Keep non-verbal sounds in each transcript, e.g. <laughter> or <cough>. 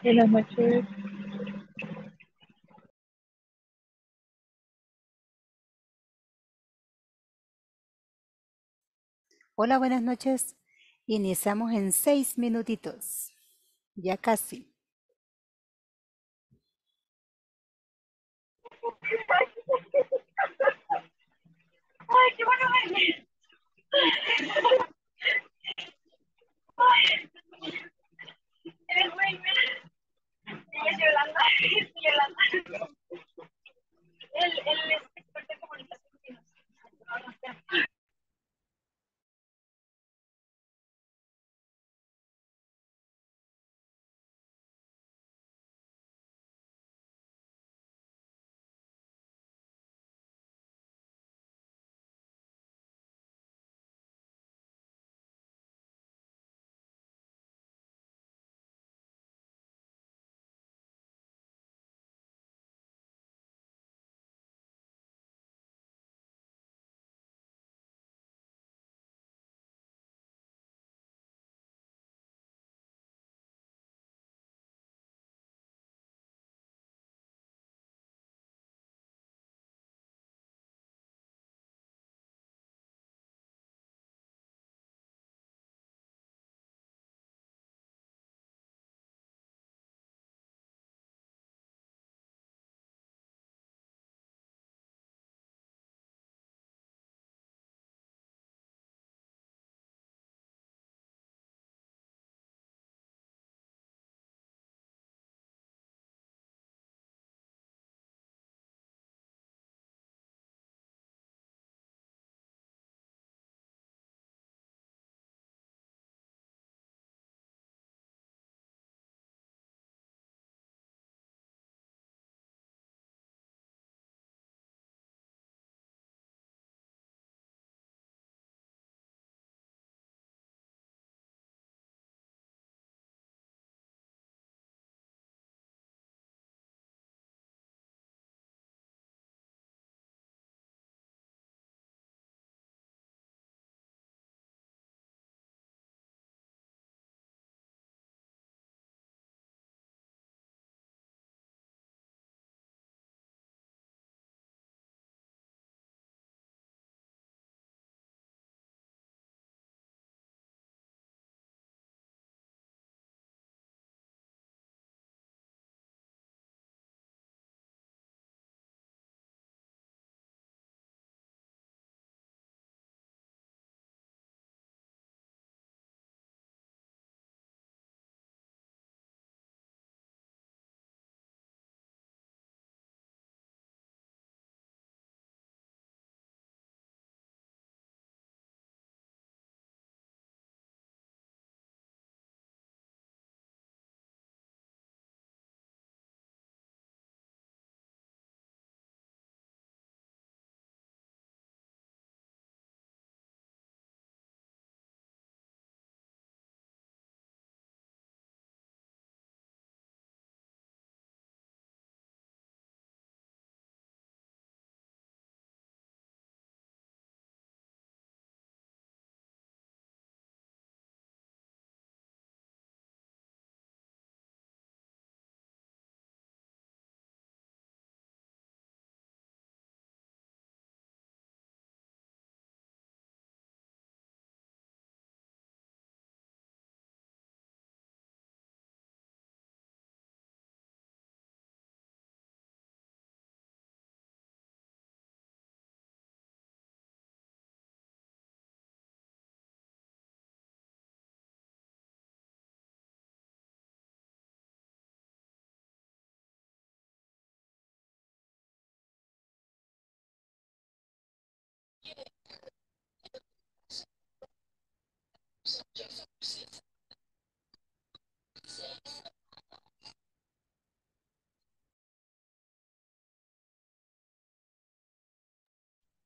Buenas noches. Hola, buenas noches. Iniciamos en seis minutitos. Ya casi. Yolanda, <laughs> El, el,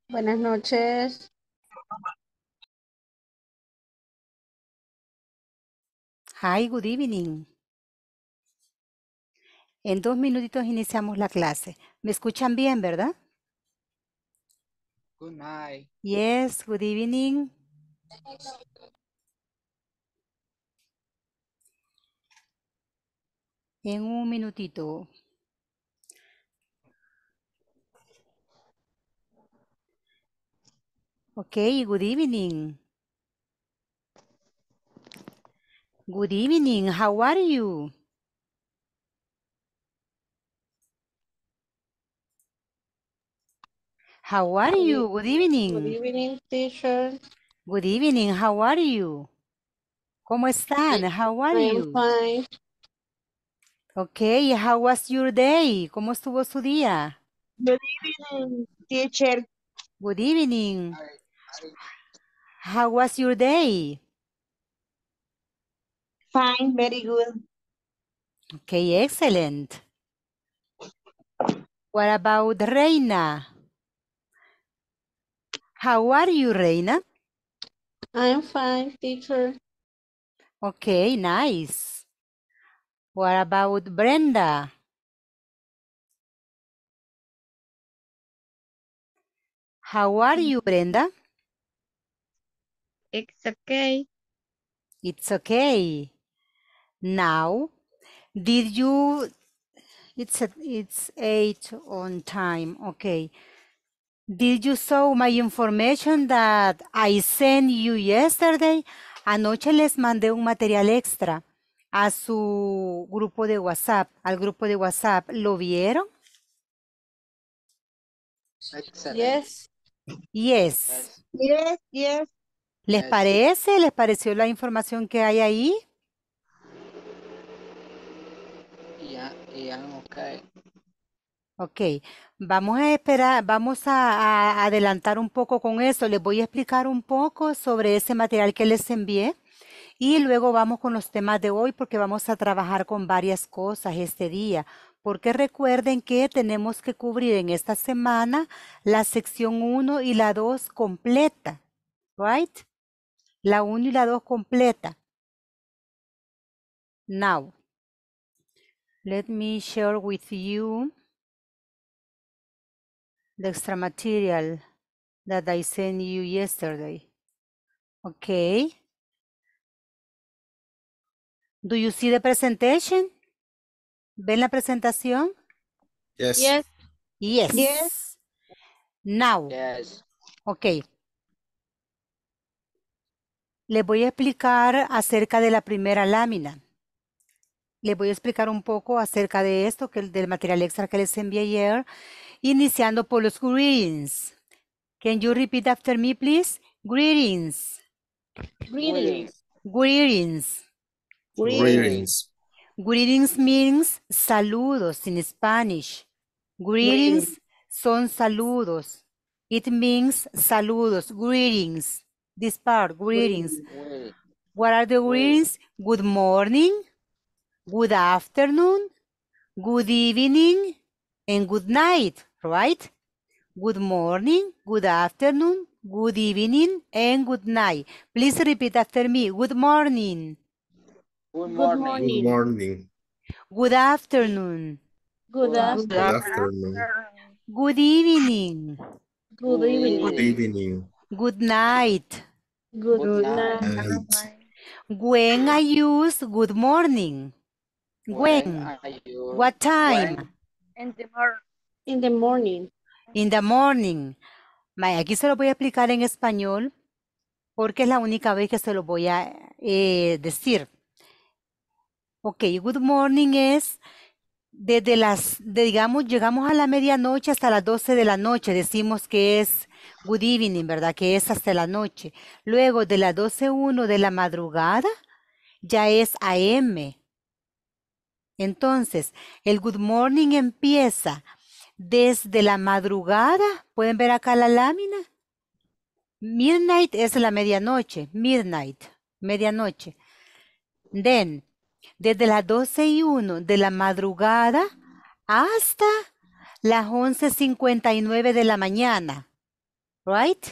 Buenas noches. Hi, good evening. En dos minutitos iniciamos la clase. ¿Me escuchan bien, verdad? Good night. Yes, good evening. En un minutito. Okay, good evening. Good evening, how are you? How are you? Good evening. Good evening, teacher. Good evening. How are you? ¿Cómo están? How are I'm you? Fine. Okay, how was your day? ¿Cómo estuvo su día? Good evening, teacher. Good evening. How was your day? Fine, very good. Okay, excellent. What about Reina? How are you, Reina? I'm fine, teacher. Okay, nice. What about Brenda? How are you, Brenda? It's okay. It's okay. Now, did you, it's, a, it's eight on time, okay. Did you saw my information that I sent you yesterday? Anoche les mandé un material extra a su grupo de WhatsApp, al grupo de WhatsApp. ¿Lo vieron? Yes. Yes. Yes, ¿Les parece? ¿Les pareció la información que hay ahí? Yeah, yeah, okay. Ok, vamos a esperar, vamos a, adelantar un poco con eso. Les voy a explicar un poco sobre ese material que les envié y luego vamos con los temas de hoy porque vamos a trabajar con varias cosas este día. Porque recuerden que tenemos que cubrir en esta semana la sección 1 y la 2 completa, right? La 1 y la 2 completa. Now, let me share with you the extra material that I sent you yesterday. Okay. Do you see the presentation? ¿Ven la presentación? Yes. Yes. Yes. Now. Yes. Okay. Les voy a explicar acerca de la primera lámina. Les voy a explicar un poco acerca de esto, que del material extra que les envié ayer iniciando por los greetings. Can you repeat after me, please? Greetings. Greetings. Greetings. Greetings. Greetings means saludos in Spanish. Greetings, son saludos. It means saludos, greetings. This part, greetings. What are the greetings? Good morning, good afternoon, good evening, and good night, right? Good morning, good afternoon, good evening, and good night. Please repeat after me. Good morning. Good morning. Good morning. Good, morning. good afternoon. Good afternoon. Good, afternoon. good evening. Good evening. Good evening. Good night. Good, good night. night. When I use good morning? When? when what time? When? In the, In morning. In the morning. Aquí se lo voy a explicar en español porque es la única vez que se lo voy a eh, decir. Ok, good morning es desde las, digamos, llegamos a la medianoche hasta las 12 de la noche, decimos que es good evening, ¿verdad? Que es hasta la noche. Luego de las 12.1 de la madrugada ya es AM, entonces, el good morning empieza desde la madrugada. ¿Pueden ver acá la lámina? Midnight es la medianoche. Midnight, medianoche. Then, desde las 12 y 1 de la madrugada hasta las 11.59 de la mañana. Right?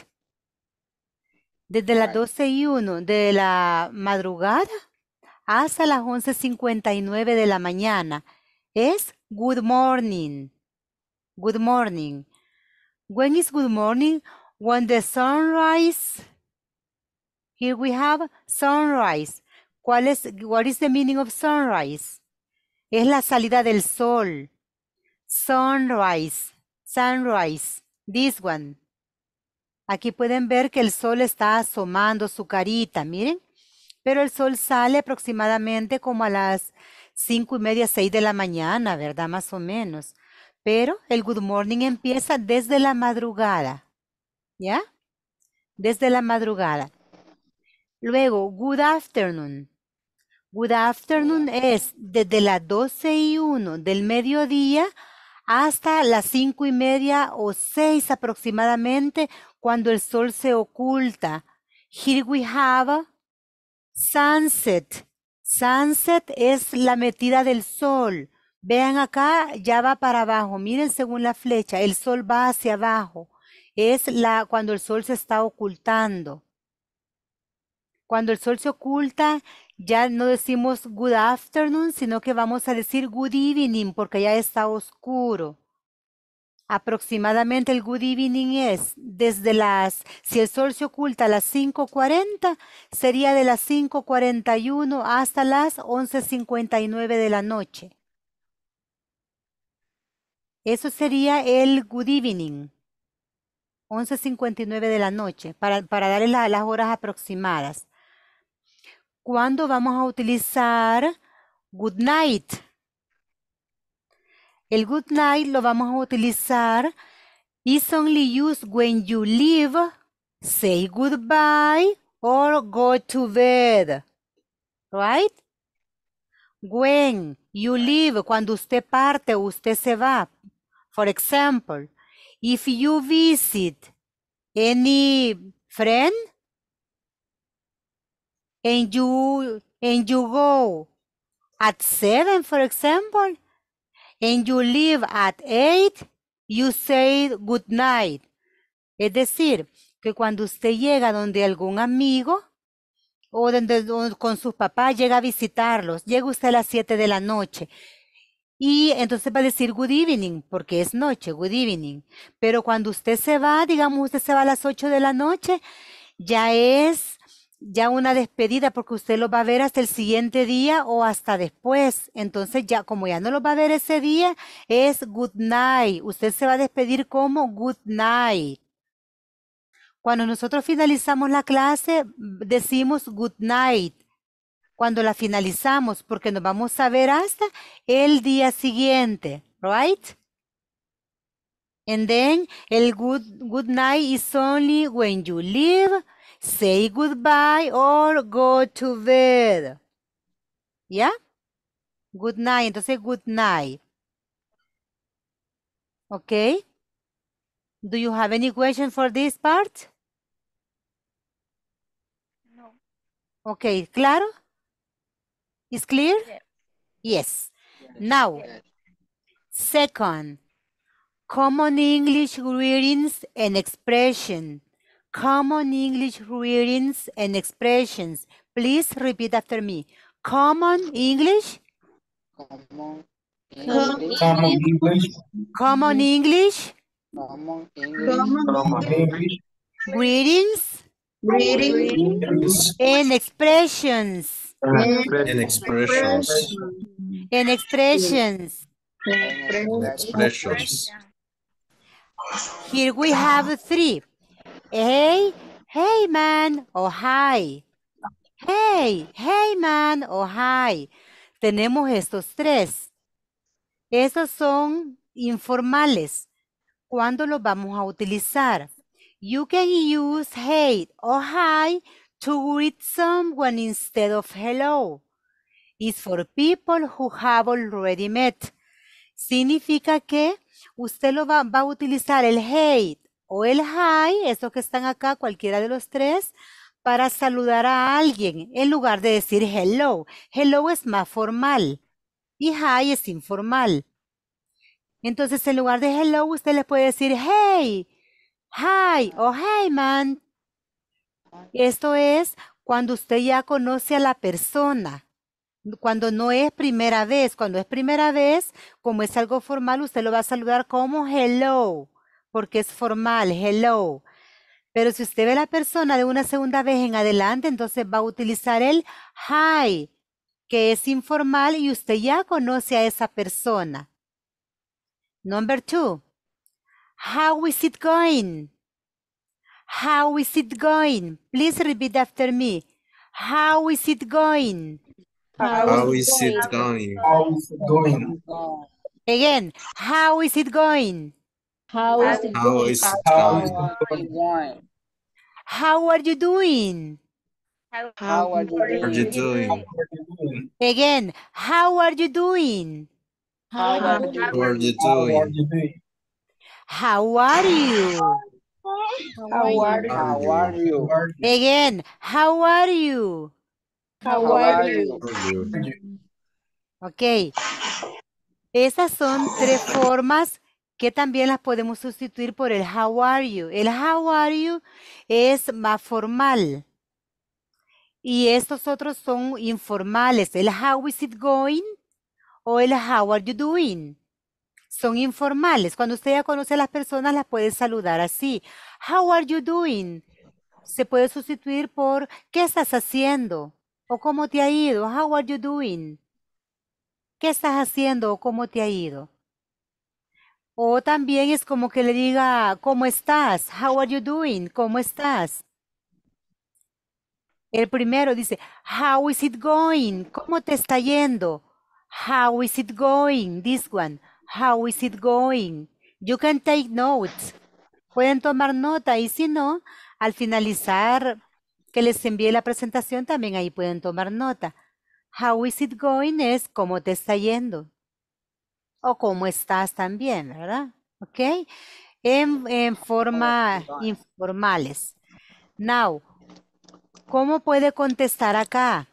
Desde las 12 y 1 de la madrugada hasta las 11.59 de la mañana. Es good morning. Good morning. When is good morning? When the sunrise. Here we have sunrise. what is the meaning of sunrise? Es la salida del sol. Sunrise. Sunrise. This one. Aquí pueden ver que el sol está asomando su carita, miren pero el sol sale aproximadamente como a las cinco y media, seis de la mañana, ¿verdad? Más o menos. Pero el good morning empieza desde la madrugada, ¿ya? Desde la madrugada. Luego, good afternoon. Good afternoon es desde las 12 y 1 del mediodía hasta las cinco y media o seis aproximadamente cuando el sol se oculta. Here we have Sunset. Sunset es la metida del sol. Vean acá, ya va para abajo. Miren según la flecha, el sol va hacia abajo. Es la cuando el sol se está ocultando. Cuando el sol se oculta, ya no decimos good afternoon, sino que vamos a decir good evening porque ya está oscuro. Aproximadamente el good evening es desde las, si el sol se oculta a las 5.40, sería de las 5.41 hasta las 11.59 de la noche. Eso sería el good evening, 11.59 de la noche, para, para darle las horas aproximadas. ¿Cuándo vamos a utilizar good night? El good night lo vamos a utilizar is only used when you leave, say goodbye or go to bed. Right? When you leave, cuando usted parte, usted se va. For example, if you visit any friend and you and you go at seven, for example, and you leave at eight, you say good night. Es decir, que cuando usted llega donde algún amigo o donde, con sus papás llega a visitarlos, llega usted a las siete de la noche. Y entonces va a decir good evening, porque es noche, good evening. Pero cuando usted se va, digamos, usted se va a las ocho de la noche, ya es ya una despedida porque usted lo va a ver hasta el siguiente día o hasta después. Entonces ya como ya no lo va a ver ese día, es good night. Usted se va a despedir como good night. Cuando nosotros finalizamos la clase, decimos good night. Cuando la finalizamos, porque nos vamos a ver hasta el día siguiente, right? And then, el good, good night is only when you leave say goodbye or go to bed. ¿Ya? Good night. Entonces, good night. Okay. Do you have any question for this part? No. Okay, claro? Is clear? Yes. yes. Now, second, common English greetings and expression. Common English readings and expressions. Please repeat after me. Common English. Common English. Common English. Common English. Common English. Readings. Readings. And expressions. And expressions. And expressions. And expressions. Here we have three. hey, hey man oh, hi. Hey, hey man o hi. Tenemos estos tres. Esos son informales. ¿Cuándo los vamos a utilizar? You can use hey or hi to greet someone instead of hello. It's for people who have already met. Significa que usted lo va, va a utilizar el hey o el hi, estos que están acá, cualquiera de los tres, para saludar a alguien en lugar de decir hello. Hello es más formal y hi es informal. Entonces, en lugar de hello, usted le puede decir hey, hi o hey man. Esto es cuando usted ya conoce a la persona, cuando no es primera vez. Cuando es primera vez, como es algo formal, usted lo va a saludar como hello porque es formal, hello. Pero si usted ve a la persona de una segunda vez en adelante, entonces va a utilizar el hi, que es informal y usted ya conoce a esa persona. Number two, how is it going? How is it going? Please repeat after me. How is it going? How, is, it going? How is it going? Again, how is it going? How is how are you doing? How, are you doing? Again, how are you doing? How are you doing? How are you? How are you? Again, how are you? How are you? Okay, Esas son tres formas que también las podemos sustituir por el how are you. El how are you es más formal y estos otros son informales. El how is it going o el how are you doing. Son informales. Cuando usted ya conoce a las personas las puede saludar así. How are you doing? Se puede sustituir por ¿qué estás haciendo? o ¿cómo te ha ido? How are you doing? ¿Qué estás haciendo o cómo te ha ido? O también es como que le diga, ¿cómo estás? How are you doing? ¿Cómo estás? El primero dice, How is it going? ¿Cómo te está yendo? How is it going? This one. How is it going? You can take notes. Pueden tomar nota y si no, al finalizar que les envíe la presentación, también ahí pueden tomar nota. How is it going es cómo te está yendo o cómo estás también, ¿verdad? ¿Ok? En, en forma informales. Now, ¿cómo puede contestar acá?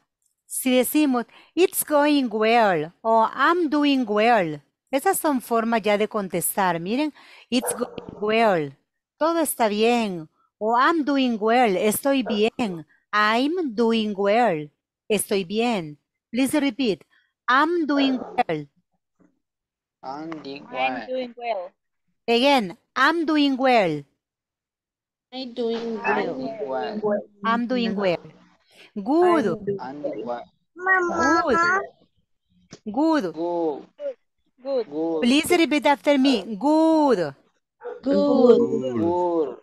Si decimos, it's going well o I'm doing well. Esas son formas ya de contestar. Miren, it's going well. Todo está bien. O I'm doing well. Estoy bien. I'm doing well. Estoy bien. Please repeat. I'm doing well. I'm doing well. Again, I'm doing well. I'm doing well. I'm doing well. Good. I'm doing well. Good. Good. Good. Good. Please repeat after me. Good. Good. Good.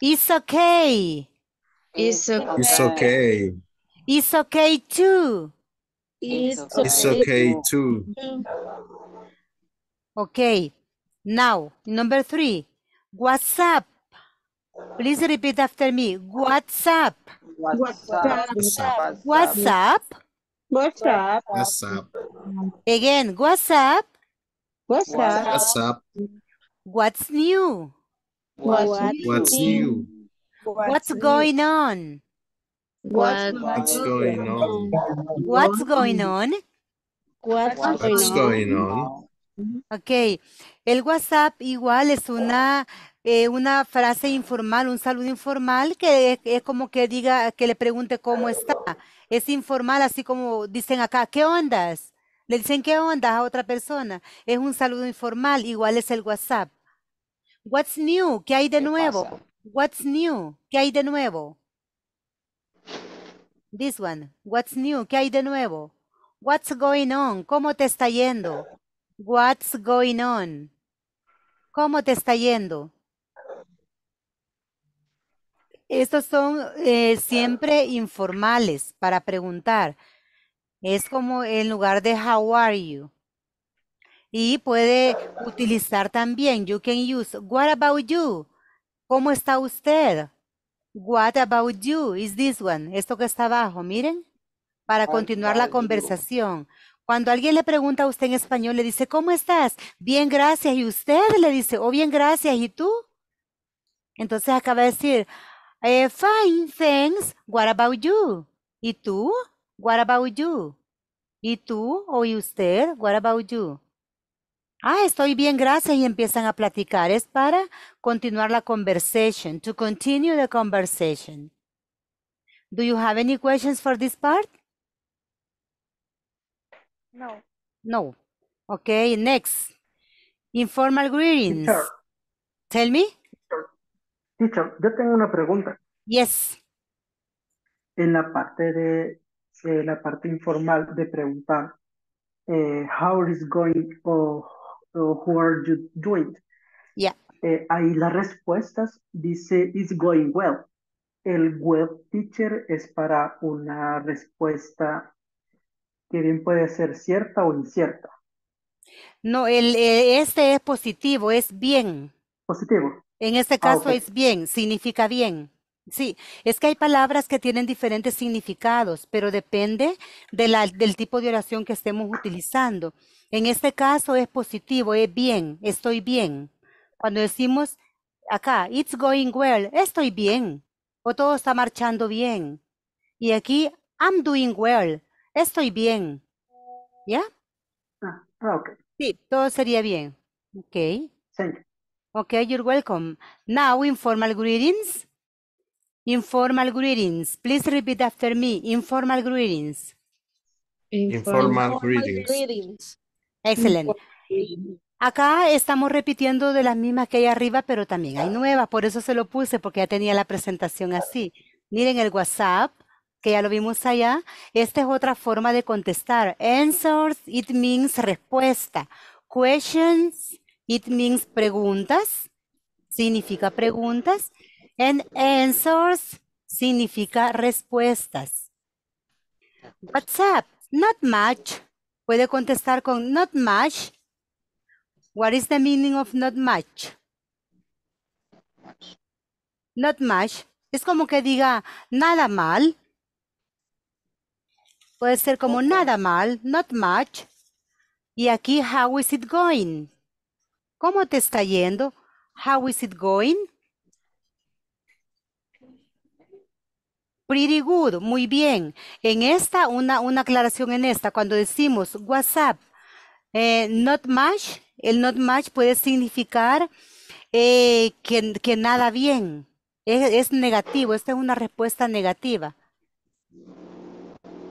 It's okay. It's okay. It's okay. It's okay too. It's okay too. Okay, now number three, what's up? Please repeat after me. What's up? What's up? What's up? What's up? What's up? Again, what's up? What's up? What's up? What's new? What's, what's new? What's going on? what's going on? What's going on? What's going on? Ok, el WhatsApp igual es una, eh, una frase informal, un saludo informal que es, como que diga, que le pregunte cómo está. Es informal, así como dicen acá, ¿qué ondas? Le dicen qué ondas a otra persona. Es un saludo informal, igual es el WhatsApp. What's new? ¿Qué hay de nuevo? What's new? ¿Qué hay de nuevo? This one. What's new? ¿Qué hay de nuevo? What's going on? ¿Cómo te está yendo? What's going on? ¿Cómo te está yendo? Estos son eh, siempre informales para preguntar. Es como en lugar de how are you. Y puede utilizar también, you can use, what about you? ¿Cómo está usted? What about you? Is this one? Esto que está abajo, miren. Para continuar la conversación. Cuando alguien le pregunta a usted en español, le dice, ¿cómo estás? Bien, gracias. Y usted le dice, oh, bien, gracias. ¿Y tú? Entonces acaba de decir, eh, fine, thanks. What about you? ¿Y tú? What about you? ¿Y tú o y usted? What about you? Ah, estoy bien, gracias. Y empiezan a platicar. Es para continuar la conversation, to continue the conversation. Do you have any questions for this part? No. No. Okay, next. Informal greetings. Tell me. Teacher, yo tengo una pregunta. Yes. En la parte de eh, la parte informal de preguntar eh, how is going o, who are you doing. Yeah. Eh, ahí las respuestas dice is going well. El web teacher es para una respuesta que bien puede ser cierta o incierta. No, el, este es positivo, es bien. Positivo. En este ah, caso es bien, significa bien. Sí, es que hay palabras que tienen diferentes significados, pero depende la, del tipo de oración que estemos utilizando. En este caso es positivo, es bien, estoy bien. Cuando decimos acá, it's going well, estoy bien, o todo está marchando bien. Y aquí, I'm doing well, Estoy bien. ¿Ya? Ah, Sí, todo sería bien. Ok. Thank Okay, you're welcome. Now, informal greetings. Informal greetings. Please repeat after me. Informal greetings. Informal, greetings. greetings. Excelente. Acá estamos repitiendo de las mismas que hay arriba, pero también hay nuevas. Por eso se lo puse, porque ya tenía la presentación así. Miren el WhatsApp que ya lo vimos allá, esta es otra forma de contestar. Answers, it means respuesta. Questions, it means preguntas, significa preguntas. And answers significa respuestas. What's up? not much. Puede contestar con not much. What is the meaning of not much? Not much. Es como que diga nada mal. Puede ser como nada mal, not much. Y aquí, how is it going? ¿Cómo te está yendo? How is it going? Pretty good, muy bien. En esta, una, una aclaración en esta, cuando decimos WhatsApp, eh, not much, el not much puede significar eh, que, nada bien. es negativo, esta es una respuesta negativa.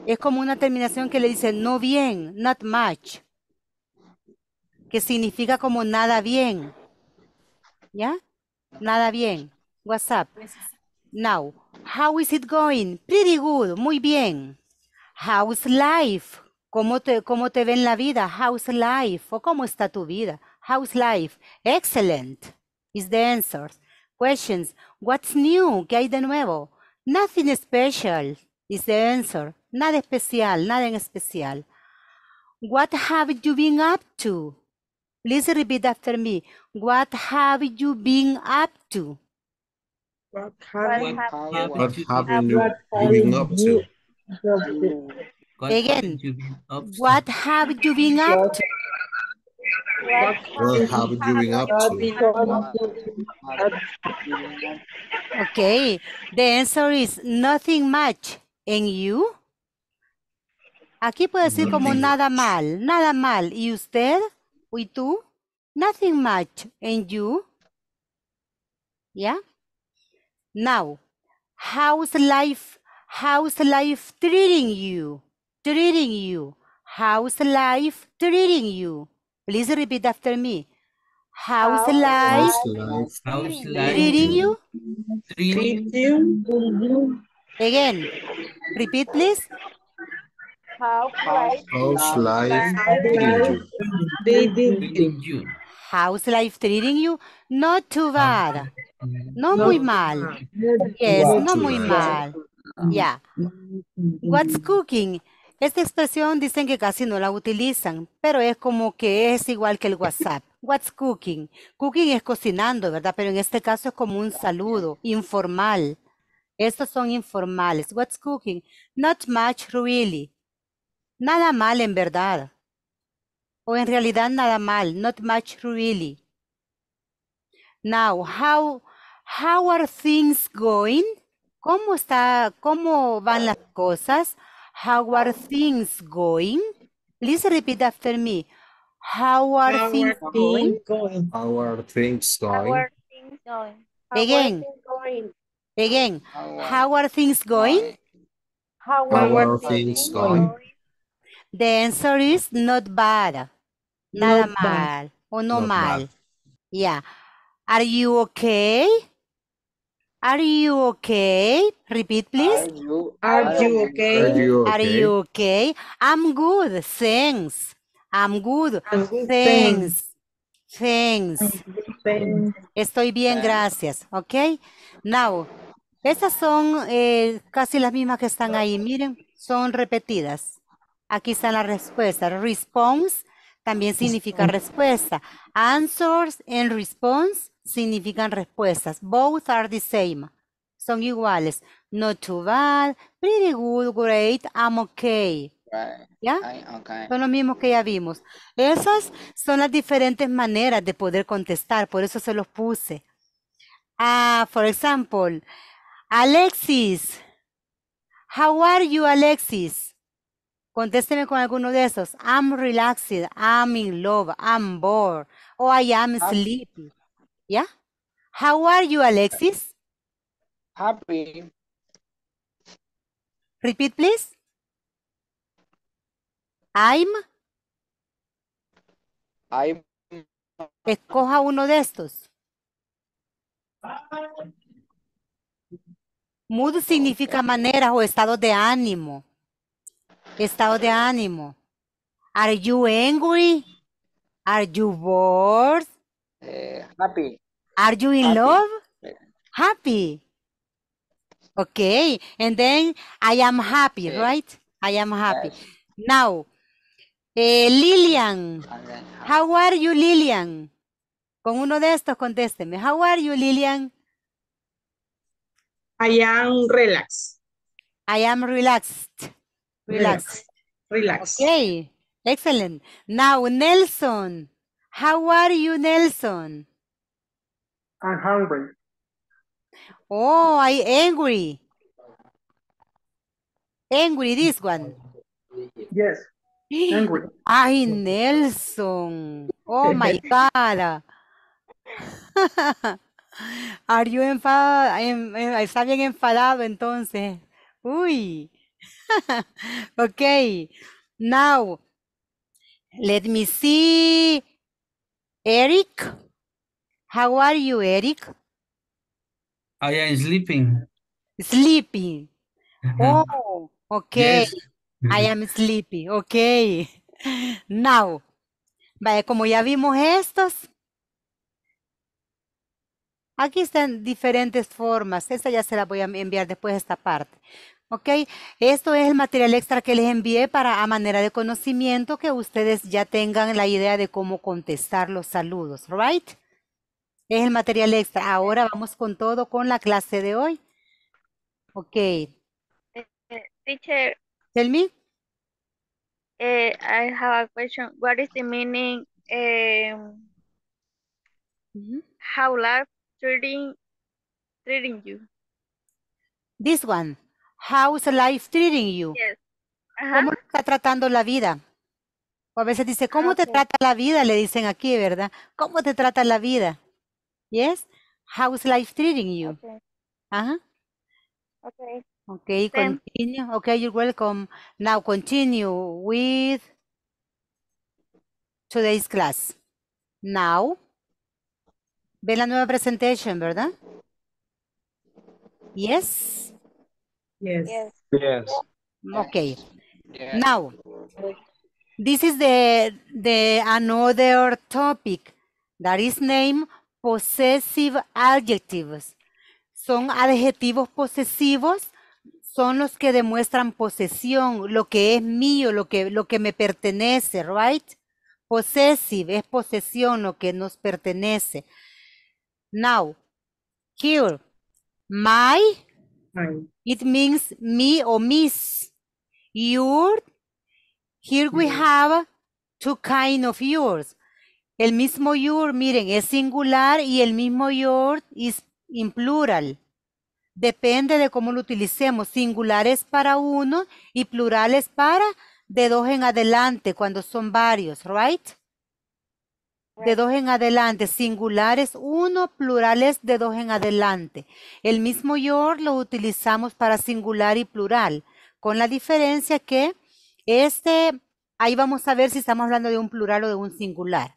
Es como una terminación que le dice no bien, not much, que significa como nada bien. ¿Ya? Nada bien. what's up? Now, how is it going? Pretty good, muy bien. How's life? ¿Cómo te, cómo te ven la vida? How's life? ¿O cómo está tu vida? How's life? Excellent is the answer. Questions. What's new? ¿Qué hay de nuevo? Nothing special is the answer. Nada especial, nada en especial. What have you been up to? Please repeat after me. What have you been up to? What have, what have, what what have, have you, you been up to? Again, what have you been up to? What have you been up to? Okay, the answer is nothing much. And you? Aquí puede decir como nada mal, nada mal. ¿Y usted? ¿Y tú? Nothing much. ¿And you? ¿Ya? Yeah? Now, how's life, how's life treating you? Treating you. How's life treating you? Please repeat after me. How's life, how's life treating you? Treating you? Again, repeat please. House life, How's life treating you? How's life treating you? Not too ah. bad. No muy mal. Ah. Yes, no muy mal. Yeah. What's cooking? Esta expresión dicen que casi no la utilizan, pero es como que es igual que el WhatsApp. What's cooking? Cooking es cocinando, ¿verdad? Pero en este caso es como un saludo informal. Estos son informales. What's cooking? Not much really. Nada mal en verdad. O en realidad nada mal, not much really. Now, how, how are things going? ¿Cómo, está, ¿Cómo van las cosas? How are things going? Please repeat after me. How are, things, going? How are things going? How are things going? Again. Again. how are things going? How are, things going? The answer is not bad. Nada mal o no mal. ya Are you okay? Are you okay? Repeat, please. Are you, okay? Are you okay? I'm good, thanks. I'm good, thanks. Thanks. Estoy bien, gracias. Okay? Now, esas son eh, casi las mismas que están ahí. Miren, son repetidas. Aquí están las respuestas. Response también significa respuesta. Answers and response significan respuestas. Both are the same. Son iguales. Not too bad, pretty good, great, I'm okay. ¿Ya? Okay. Son los mismos que ya vimos. Esas son las diferentes maneras de poder contestar, por eso se los puse. Ah, for example, Alexis. How are you, Alexis? Contésteme con alguno de esos. I'm relaxed, I'm in love, I'm bored, o I am sleepy. ¿Ya? How are you, Alexis? Happy. Repeat, please. I'm. I'm. Escoja uno de estos. Mood significa manera o estado de ánimo. Estado de ánimo. Are you angry? Are you bored? Eh, happy. Are you in love? Happy. Okay. And then I am happy, right? I am happy. Now, eh, Lilian. How are you, Lilian? Con uno de estos contésteme. How are you, Lilian? I am relaxed. I am relaxed. Relax. Relax. Okay. Excellent. Now, Nelson. How are you, Nelson? I'm hungry. Oh, I angry. Angry, this one. Yes. Angry. <gasps> Ay, Nelson. Oh my <laughs> God. <laughs> Are you enfadado? Em, em, está bien enfadado entonces. Uy. <laughs> okay, now let me see. Eric, how are you, Eric? I am sleeping. Sleeping. Oh, okay. I am sleepy. Okay. <laughs> Now, vaya, como ya vimos estos, aquí están diferentes formas. Esta ya se la voy a enviar después esta parte. ¿Ok? Esto es el material extra que les envié para a manera de conocimiento que ustedes ya tengan la idea de cómo contestar los saludos, ¿right? Es el material extra. Ahora vamos con todo con la clase de hoy. Ok. Eh, teacher. Tell me. Eh, I have a question. What is the meaning? Eh, how life treating treating you? This one. How's life treating you? Yes. ¿Cómo está tratando la vida? O a veces dice, ¿cómo ah, te trata la vida? Le dicen aquí, ¿verdad? ¿Cómo te trata la vida? Yes. How's life treating you? Ajá. Okay. Okay, continue. Okay, you're welcome. Now continue with today's class. Now, ve la nueva presentation, ¿verdad? Yes. Yes. Yes. Okay. Now, this is the the another topic that is named possessive adjectives. Son adjetivos posesivos, son los que demuestran posesión, lo que es mío, lo que lo que me pertenece, right? Possessive es posesión, lo que nos pertenece. Now, here, my It means me or miss. Your, here we have two kind of yours. El mismo your, miren, es singular y el mismo your is in plural. Depende de cómo lo utilicemos. Singular es para uno y plural es para de dos en adelante cuando son varios, right? de dos en adelante, singulares uno, plurales de dos en adelante. El mismo your lo utilizamos para singular y plural, con la diferencia que este, ahí vamos a ver si estamos hablando de un plural o de un singular.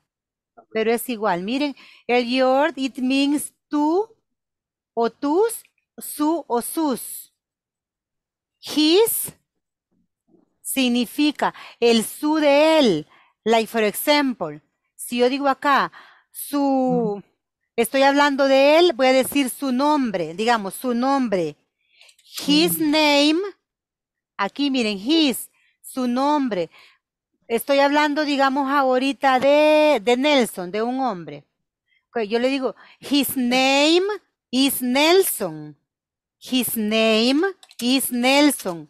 Pero es igual, miren, el your, it means tú o tus, su o sus. His significa el su de él, like for example si yo digo acá su, estoy hablando de él, voy a decir su nombre, digamos, su nombre. His mm. name, aquí miren, his, su nombre. Estoy hablando, digamos, ahorita de, de Nelson, de un hombre. yo le digo, his name is Nelson. His name is Nelson.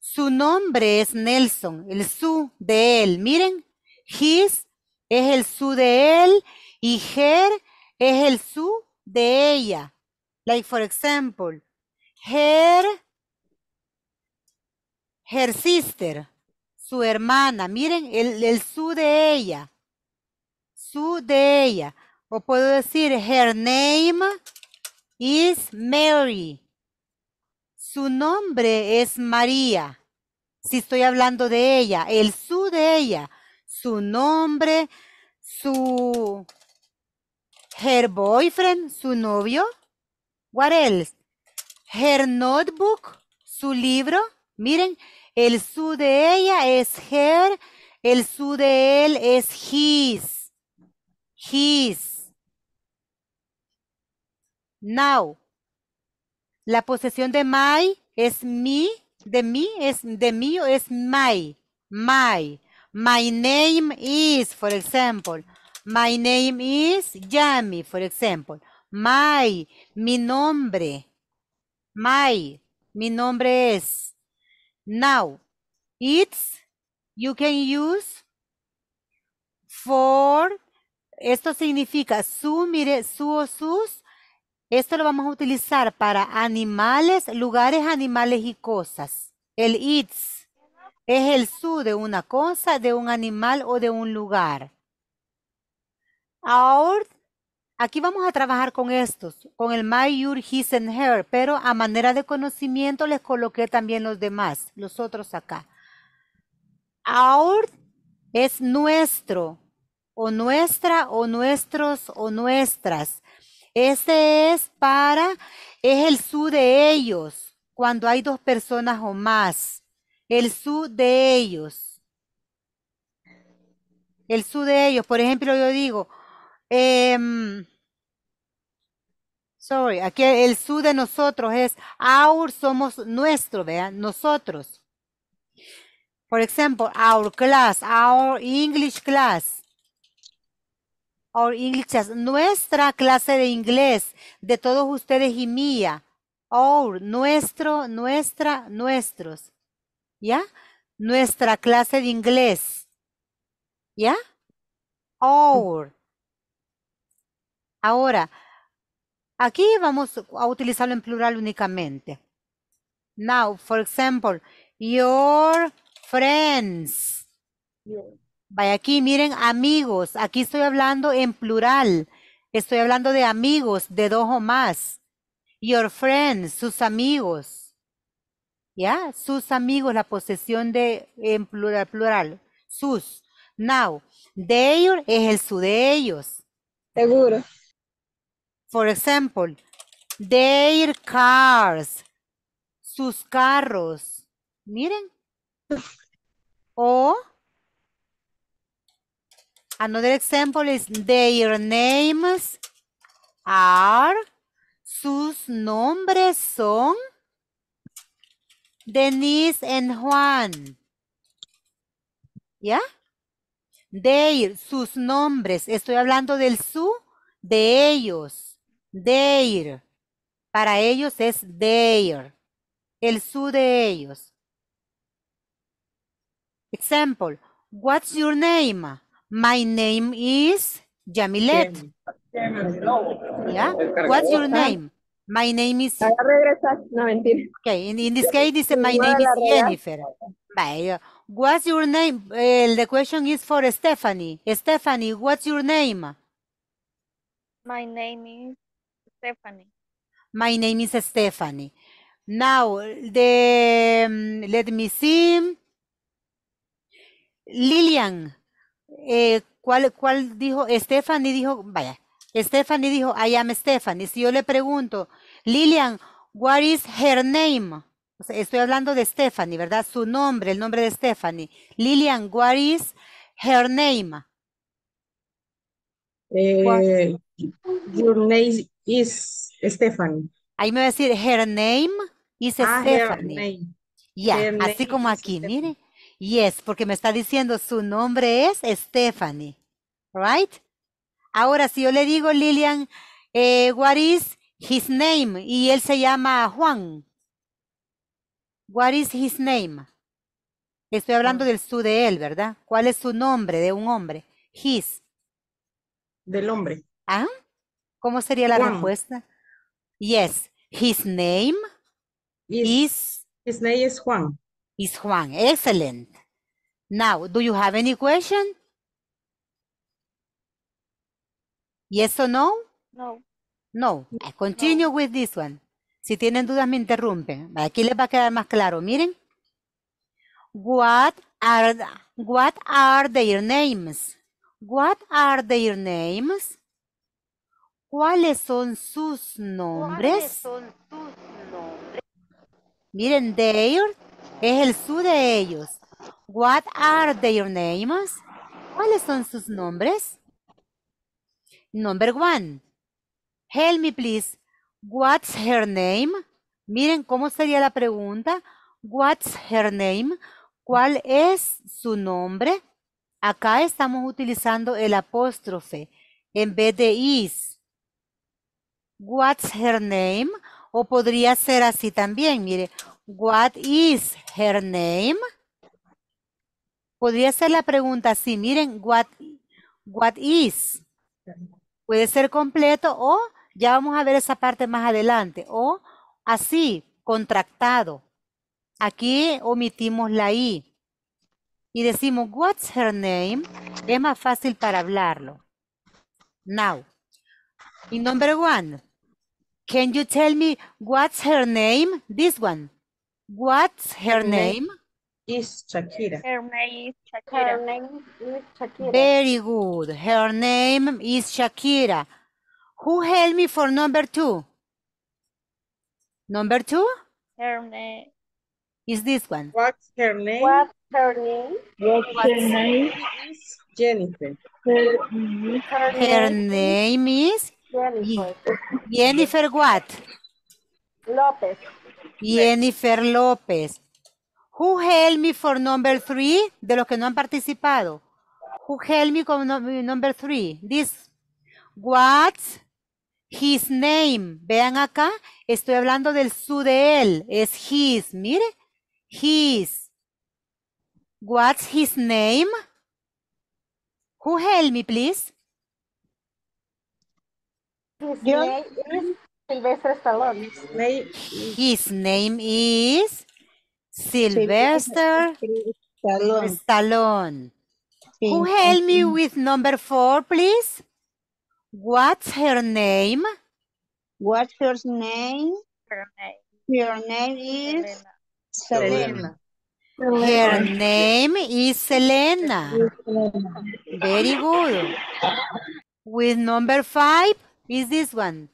Su nombre es Nelson, el su de él. Miren, his es el su de él y her es el su de ella. Like for example, her, her sister, su hermana. Miren, el, su de ella. Su de ella. O puedo decir, her name is Mary. Su nombre es María. Si estoy hablando de ella, el su de ella. Su nombre, su her boyfriend, su novio. What else? Her notebook, su libro. Miren, el su de ella es her, el su de él es his. His. Now. La posesión de my es mi, de mí es de mío es my. My. My name is, for example. My name is Yami, for example. My, mi nombre. My, mi nombre es. Now, it's, you can use for, esto significa su, mire, su o sus. Esto lo vamos a utilizar para animales, lugares, animales y cosas. El it's es el su de una cosa, de un animal o de un lugar. Our, aquí vamos a trabajar con estos, con el my, your, his and her, pero a manera de conocimiento les coloqué también los demás, los otros acá. Our es nuestro, o nuestra, o nuestros, o nuestras. Ese es para, es el su de ellos, cuando hay dos personas o más. El su de ellos. El su de ellos. Por ejemplo, yo digo, Em, sorry, aquí el su de nosotros es our, somos nuestro, vean, nosotros. Por ejemplo, our class, our English class. Our English class, nuestra clase de inglés, de todos ustedes y mía. Our, nuestro, nuestra, nuestros. ¿Ya? Nuestra clase de inglés. ¿Ya? Our. Ahora, aquí vamos a utilizarlo en plural únicamente. Now, for example, your friends. Vaya aquí, miren, amigos. Aquí estoy hablando en plural. Estoy hablando de amigos, de dos o más. Your friends, sus amigos. ¿Ya? Sus amigos, la posesión de en plural, plural. Sus. Now, de ellos es el su de ellos. Seguro. Por ejemplo, their cars, sus carros. Miren. O another example is their names are, sus nombres son Denise and Juan. ¿Ya? Their, sus nombres. Estoy hablando del su, de ellos. Deir, Para ellos es deir, El su de ellos. Example. What's your name? My name is Jamilet. What's your name? My name is... No, Okay, in, this case dice my name is Jennifer. What's your name? the question is for Stephanie. Stephanie, what's your name? My name is Stephanie. My name is Stephanie. Now, the, mm, let me see. Lilian, eh, ¿cuál, ¿cuál dijo? Stephanie dijo, vaya, Stephanie dijo, I am Stephanie. Si yo le pregunto, Lilian, what is her name? estoy hablando de Stephanie, ¿verdad? Su nombre, el nombre de Stephanie. Lilian, what is her name? Eh, your name is Stephanie. Ahí me va a decir, her name ah, is Stephanie. Ya, así como aquí, mire. Yes, porque me está diciendo su nombre es Stephanie. Right? Ahora, si yo le digo, Lilian, eh, what is his name? Y él se llama Juan. What is his name? Estoy hablando del su de él, ¿verdad? ¿Cuál es su nombre de un hombre? His. Del hombre. ¿Ah? ¿Cómo sería la respuesta? Yes, his name is, His name is Juan. Is Juan, excellent. Now, do you have any question? Yes or no? No. No, I continue with this one. Si tienen dudas me interrumpen. Aquí les va a quedar más claro, miren. What are, what are their names? What are their names? ¿Cuáles son sus nombres? Miren, their es el su de ellos. What are their names? ¿Cuáles son sus nombres? Number one. Help me, please. What's her name? Miren cómo sería la pregunta. What's her name? ¿Cuál es su nombre? Acá estamos utilizando el apóstrofe en vez de is what's her name? O podría ser así también, mire, what is her name? Podría ser la pregunta así, miren, what, what is? Puede ser completo o ya vamos a ver esa parte más adelante, o así, contractado. Aquí omitimos la i y decimos, what's her name? Es más fácil para hablarlo. Now, in number one, Can you tell me what's her name? This one. What's her, her name? name? Is Shakira. Her name is Shakira. Her name is Shakira. Very good. Her name is Shakira. Who helped me for number two? Number two? Her name. Is this one? What's her name? What's her name? What's, her name? Is Jennifer. Her, her name, name is Jennifer. Jennifer what? López. Jennifer López. Who held me for number three? De los que no han participado. Who held me for number three? This. What's his name? Vean acá. Estoy hablando del su de él. Es his. Mire. His. What's his name? Who held me, please? His name is Sylvester Stallone. His name, is Sylvester Stallone. Stallone. Sí. Who help me with number four, please? What's her name? What's her name? Her name, her name is Selena. Selena. Her name is Selena. Very good. With number five, is this one.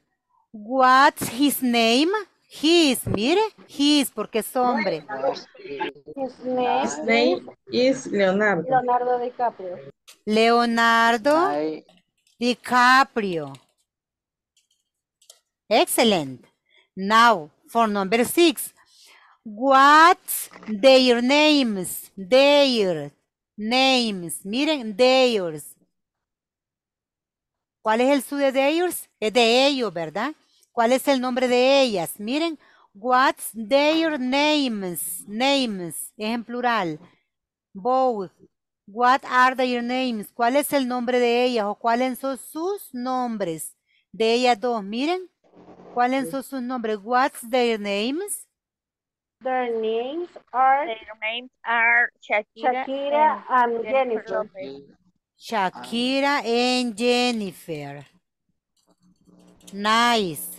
What's his name? His, mire, his, porque es hombre. His name, his is Leonardo. Leonardo DiCaprio. Leonardo DiCaprio. Excellent. Now, for number six. What's their names? Their names. Miren, theirs. ¿Cuál es el su de ellos? Es de ellos, ¿verdad? ¿Cuál es el nombre de ellas? Miren, what's their names? Names, es en plural. Both. What are their names? ¿Cuál es el nombre de ellas o cuáles son sus nombres? De ellas dos, miren. ¿Cuáles son sus nombres? What's their names? Their names are, their names are Shakira, and, Jennifer. Shakira and Jennifer. Nice.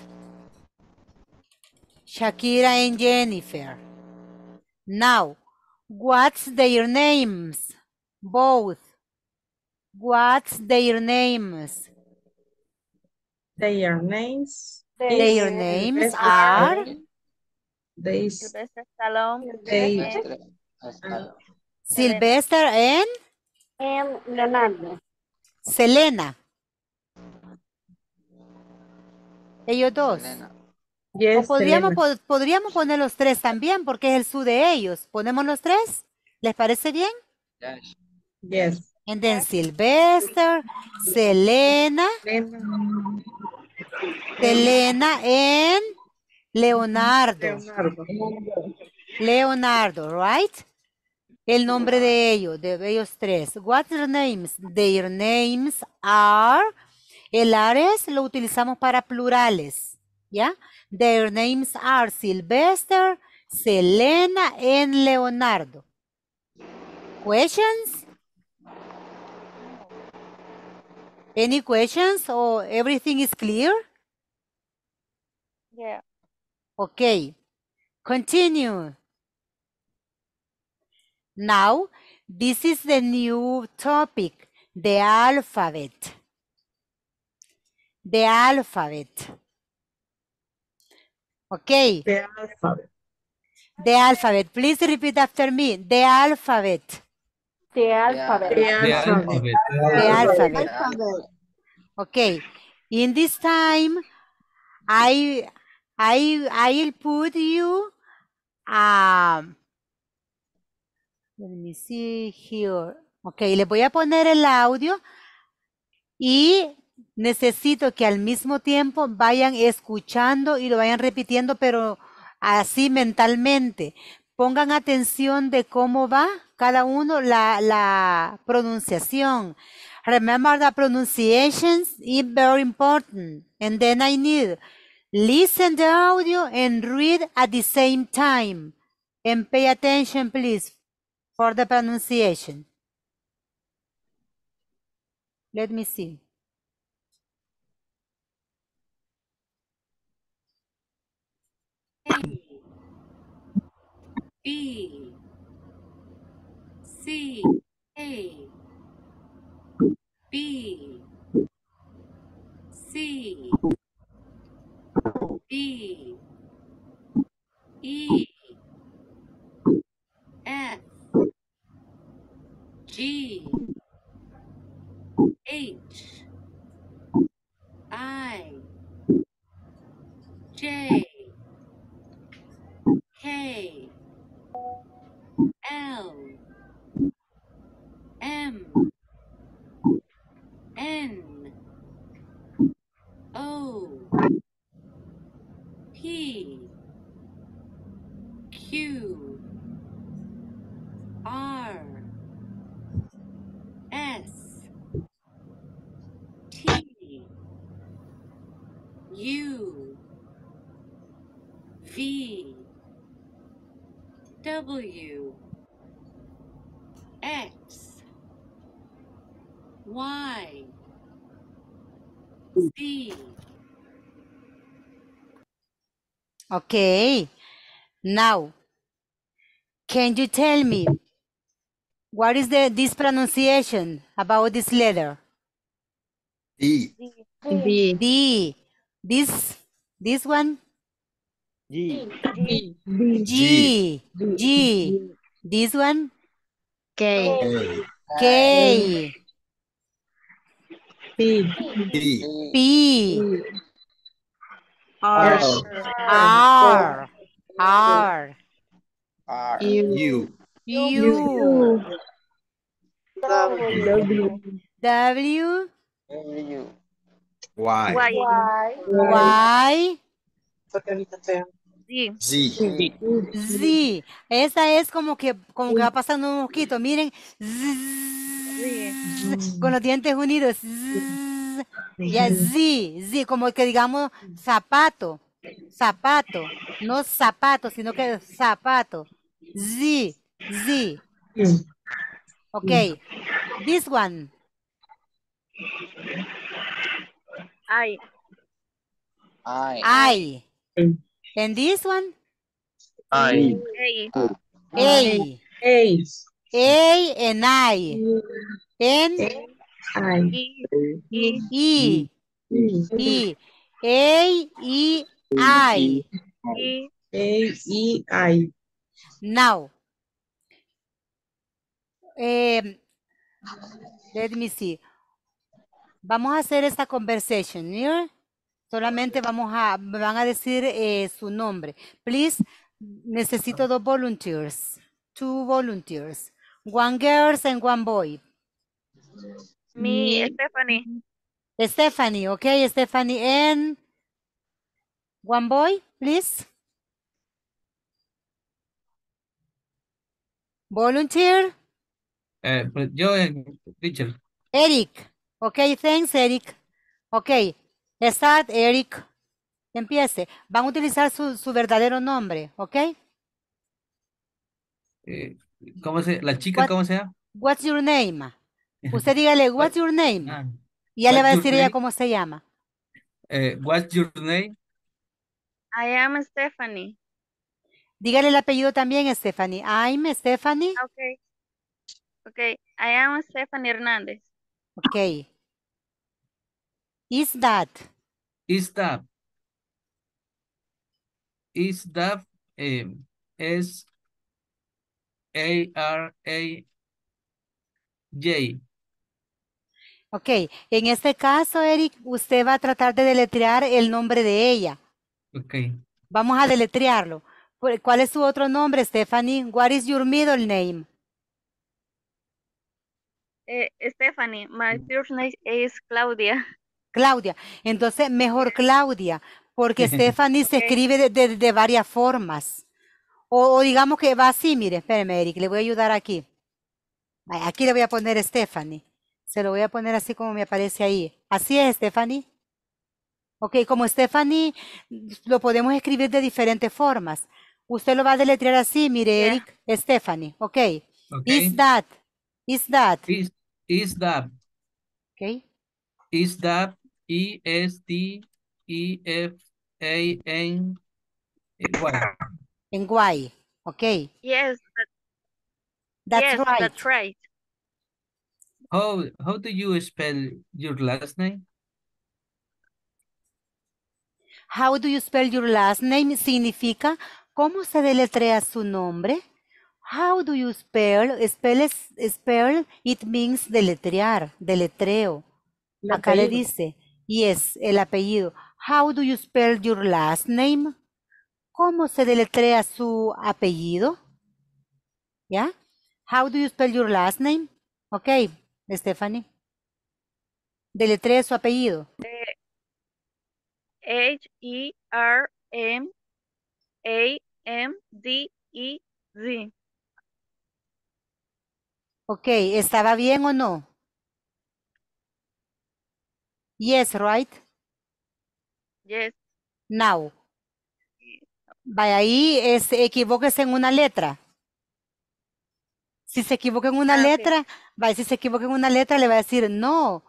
Shakira and Jennifer. Now, what's their names? Both. What's their names? Their names. Their names are. They, Sylvester uh, Stallone. Sylvester and En Leonardo. Selena. Ellos dos. podríamos, podríamos poner los tres también, porque es el su de ellos. ¿Ponemos los tres? ¿Les parece bien? Yes. And then Sylvester, Selena, Selena en Leonardo. Leonardo. Leonardo, right? el nombre de ellos, de ellos tres. What's their names? Their names are. El ares lo utilizamos para plurales, ¿ya? Their names are Sylvester, Selena and Leonardo. Questions? Any questions or everything is clear? Yeah. Okay. Continue. Now, this is the new topic, the alphabet. The alphabet. Okay. The alphabet. The alphabet. Please repeat after me. The alphabet. The alphabet. The alphabet. The alphabet. The alphabet. Okay. In this time, I I I'll put you um Let me see here. Ok, le voy a poner el audio y necesito que al mismo tiempo vayan escuchando y lo vayan repitiendo, pero así mentalmente. Pongan atención de cómo va cada uno la, la pronunciación. Remember the pronunciations is very important. And then I need listen the audio and read at the same time. And pay attention, please. for the pronunciation. Let me see. A, B, C, A, B, C, D, E, F, G H I J K L M N O P Q R S T U V W X Y Z Okay. Now, can you tell me what is the this pronunciation about this letter? D. D. D. This this one? G. G. G. G. This one? K. K. P. P. P. R. R. R. R. U. U. W. W. Y. Y. y. Sí. Sí. Esa es como que, como que va pasando un mosquito. Miren. con los dientes unidos. Y ya sí, como que digamos zapato, zapato, no zapato, sino que zapato. Sí. Z. Okay. This one. I. I. I. And this one? I. A. A. A. A and I. N. I. E. E. E. A. E. I. A. E. I. Now. Eh, let me see. Vamos a hacer esta conversation, Solamente vamos a, van a decir eh, su nombre. Please, necesito dos volunteers. Two volunteers. One girls and one boy. Me, Stephanie. Stephanie, okay, Stephanie. And one boy, please. Volunteer. Eh, pues, yo, eh, Eric. Ok, thanks, Eric. Ok, start, Eric. Empiece. Van a utilizar su, verdadero nombre, ¿ok? Eh, ¿Cómo se ¿La chica cómo se llama? What's your name? <laughs> Usted dígale, what's your name? Ah. y ya le va a decir ella cómo se llama. Eh, what's your name? I am Stephanie. Dígale el apellido también, Stephanie. I'm Stephanie. Okay. Okay, I am Stephanie Hernandez. Okay. Is that? Is that? Is that um, S A R A J? Ok, en este caso, Eric, usted va a tratar de deletrear el nombre de ella. Ok. Vamos a deletrearlo. ¿Cuál es su otro nombre, Stephanie? What is your middle name? Eh, Stephanie, my mm. first name is Claudia. Claudia. Entonces, mejor Claudia, porque <laughs> <laughs> Stephanie se escribe de, varias formas. O, digamos que va así, mire, espérame, Eric, le voy a ayudar aquí. Aquí le voy a poner Stephanie. Se lo voy a poner así como me aparece ahí. Así es, Stephanie. Ok, como Stephanie, lo podemos escribir de diferentes formas. Usted lo va a deletrear así, mire, Eric, Stephanie. Ok. okay. Is that Is that. Is, is that. Okay. Is that E-S-T-E-F-A-N Y. En why, okay. Yes. that's yes, right. That's right. How, how do you spell your last name? How do you spell your last name significa ¿Cómo se deletrea su nombre? How do you spell? Spell, spell it means deletrear, deletreo. Acá le dice, yes, el apellido. How do you spell your last name? ¿Cómo se deletrea su apellido? ¿Ya? How do you spell your last name? Ok, Stephanie. Deletrea su apellido. E H-E-R-M-A-M-D-E-Z. Ok, ¿estaba bien o no? Yes, right? Yes. Now. Vaya, ahí es equivóquese en una letra. Si se equivoca en una ah, letra, va si se equivoca en una letra, le va a decir no.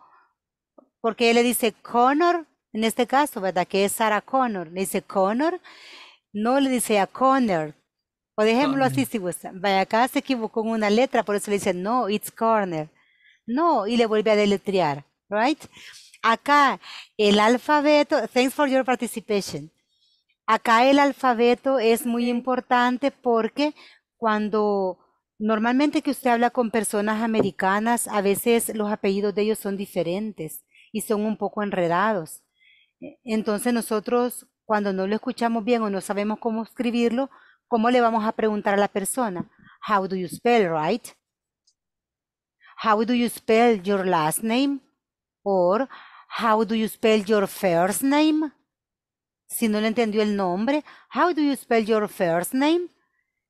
Porque él le dice Connor, en este caso, ¿verdad? Que es Sarah Connor. Le dice Connor. No le dice a Connor. Por ejemplo, así si usted, acá se equivocó en una letra, por eso le dice, no, it's corner. No, y le vuelve a deletrear, right? Acá el alfabeto, thanks for your participation. Acá el alfabeto es muy importante porque cuando normalmente que usted habla con personas americanas, a veces los apellidos de ellos son diferentes y son un poco enredados. E, entonces nosotros cuando no lo escuchamos bien o no sabemos cómo escribirlo, ¿Cómo le vamos a preguntar a la persona? How do you spell, right? How do you spell your last name? Or how do you spell your first name? Si no le entendió el nombre, how do you spell your first name?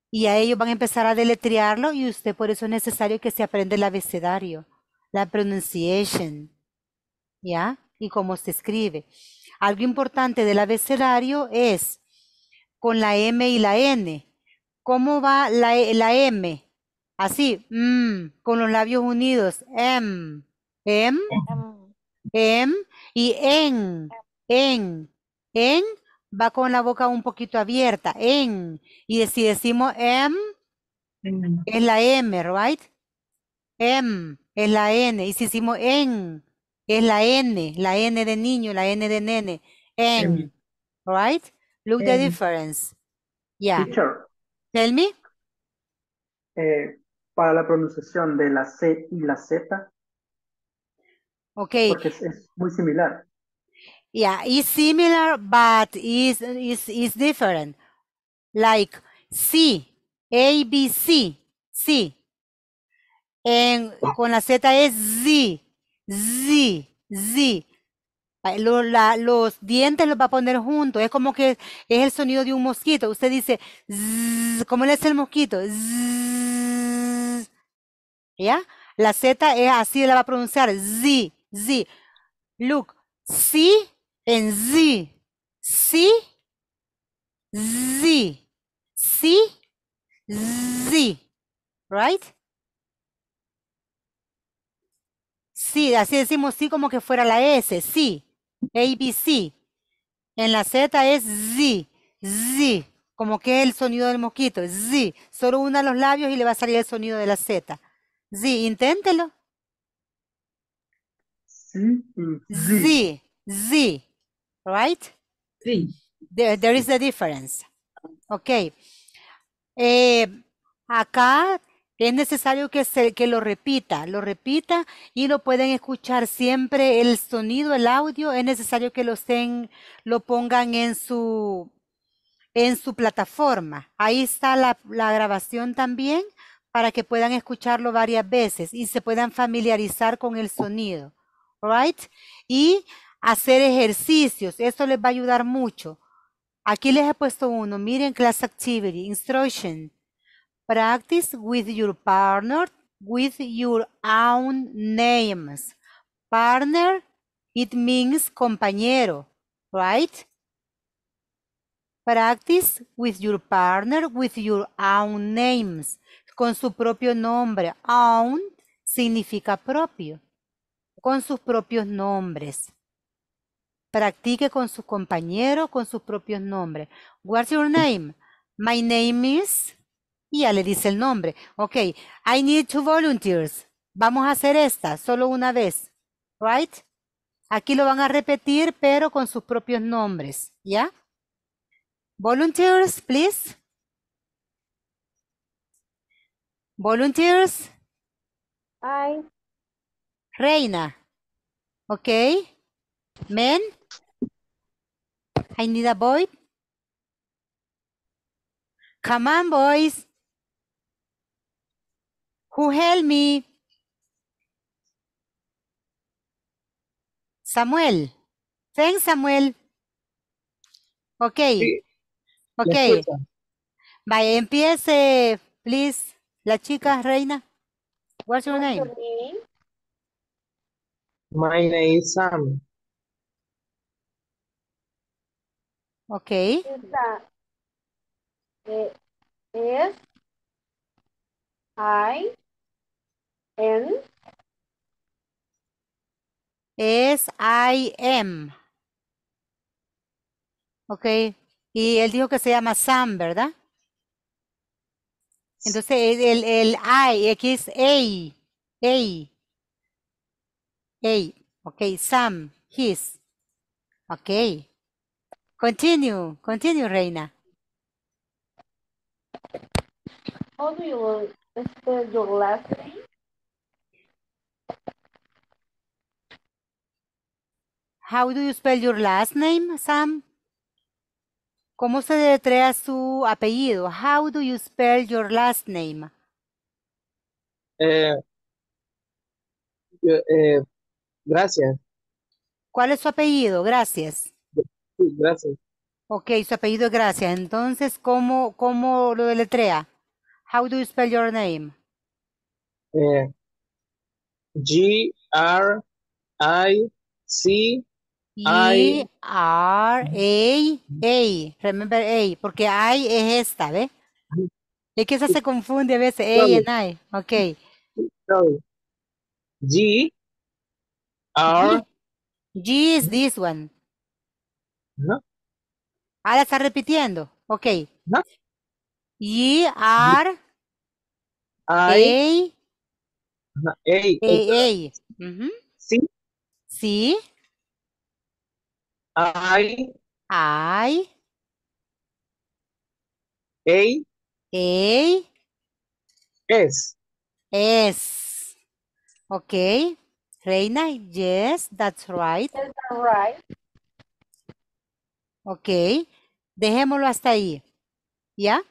Y a ellos van a empezar a deletrearlo y usted por eso es necesario que se aprenda el abecedario, la pronunciation, ¿ya? Y cómo se escribe. Algo importante del abecedario es con la M y la N. ¿Cómo va la, e, la M? Así, mm, con los labios unidos, M, em, M, em, M, em, y N, N, N. va con la boca un poquito abierta, N. Y si decimos M, es la M, right? M es la N. Y si decimos N, es la N, la N de niño, la N de nene, en, right? Look the em, difference. Yeah. Teacher. Tell me. Eh, para la pronunciación de la C y la Z. Ok. Porque es, muy similar. Yeah, it's similar, but is is is different. Like C, A, B, C, C. En, con la Z es Z, Z, Z los dientes los va a poner juntos. Es como que es el sonido de un mosquito. Usted dice, zzz, ¿cómo le hace el mosquito? ¿Ya? La Z es así, la va a pronunciar. Z, Z. Look, sí en Z. Sí, Z. Sí, Z. Right? Sí, así decimos sí como que fuera la S. Sí. ABC. En la Z es Z, Z, como que es el sonido del mosquito, Z. Solo una los labios y le va a salir el sonido de la Z. Z, inténtelo. Z, Z, right? Z. There, is a difference. Ok. Eh, acá es necesario que, se, lo repita, lo repita y lo pueden escuchar siempre. El sonido, el audio, es necesario que lo, lo pongan en su, en su plataforma. Ahí está la, grabación también para que puedan escucharlo varias veces y se puedan familiarizar con el sonido. Right? Y hacer ejercicios. Eso les va a ayudar mucho. Aquí les he puesto uno. Miren, Class Activity, Instruction. Practice with your partner with your own names. Partner, it means compañero, right? Practice with your partner with your own names. Con su propio nombre. Own significa propio. Con sus propios nombres. Practique con su compañero, con sus propios nombres. What's your name? My name is... Y ya le dice el nombre. Ok, I need two volunteers. Vamos a hacer esta solo una vez. Right? Aquí lo van a repetir, pero con sus propios nombres. ¿Ya? Volunteers, please. Volunteers. I. Reina. Ok. Men. I need a boy. Come on, boys. Who help me? Samuel. Thanks, Samuel. Okay, okay. Ok. Vaya, empiece, please. La chica, Reina. What's your name? My name is Sam. Okay. Is eh, I es I am. Ok. Y él dijo que se llama Sam, ¿verdad? Entonces el, el I, X, A. A. A. Ok, Sam, his. Ok. Continue, continue, Reina. How do you este, last How do you spell your last name, Sam? ¿Cómo se deletrea su apellido? How do you spell your last name? Eh, eh, gracias. ¿Cuál es su apellido? Gracias. gracias. Ok, su apellido es Gracias. Entonces, ¿cómo, cómo lo deletrea? How do you spell your name? Eh, G-R-I-C I, R A A. Remember A, porque I es esta, ¿ve? Es que esa se confunde a veces, A y I. Ok. G R G is this one. no, Ahora está repitiendo. Ok. No. G R I A A A. Sí. Sí. I, I, A, A, S. S. Okay. Reina, yes, that's right. That's right. Ok, dejémoslo hasta ahí, ¿ya?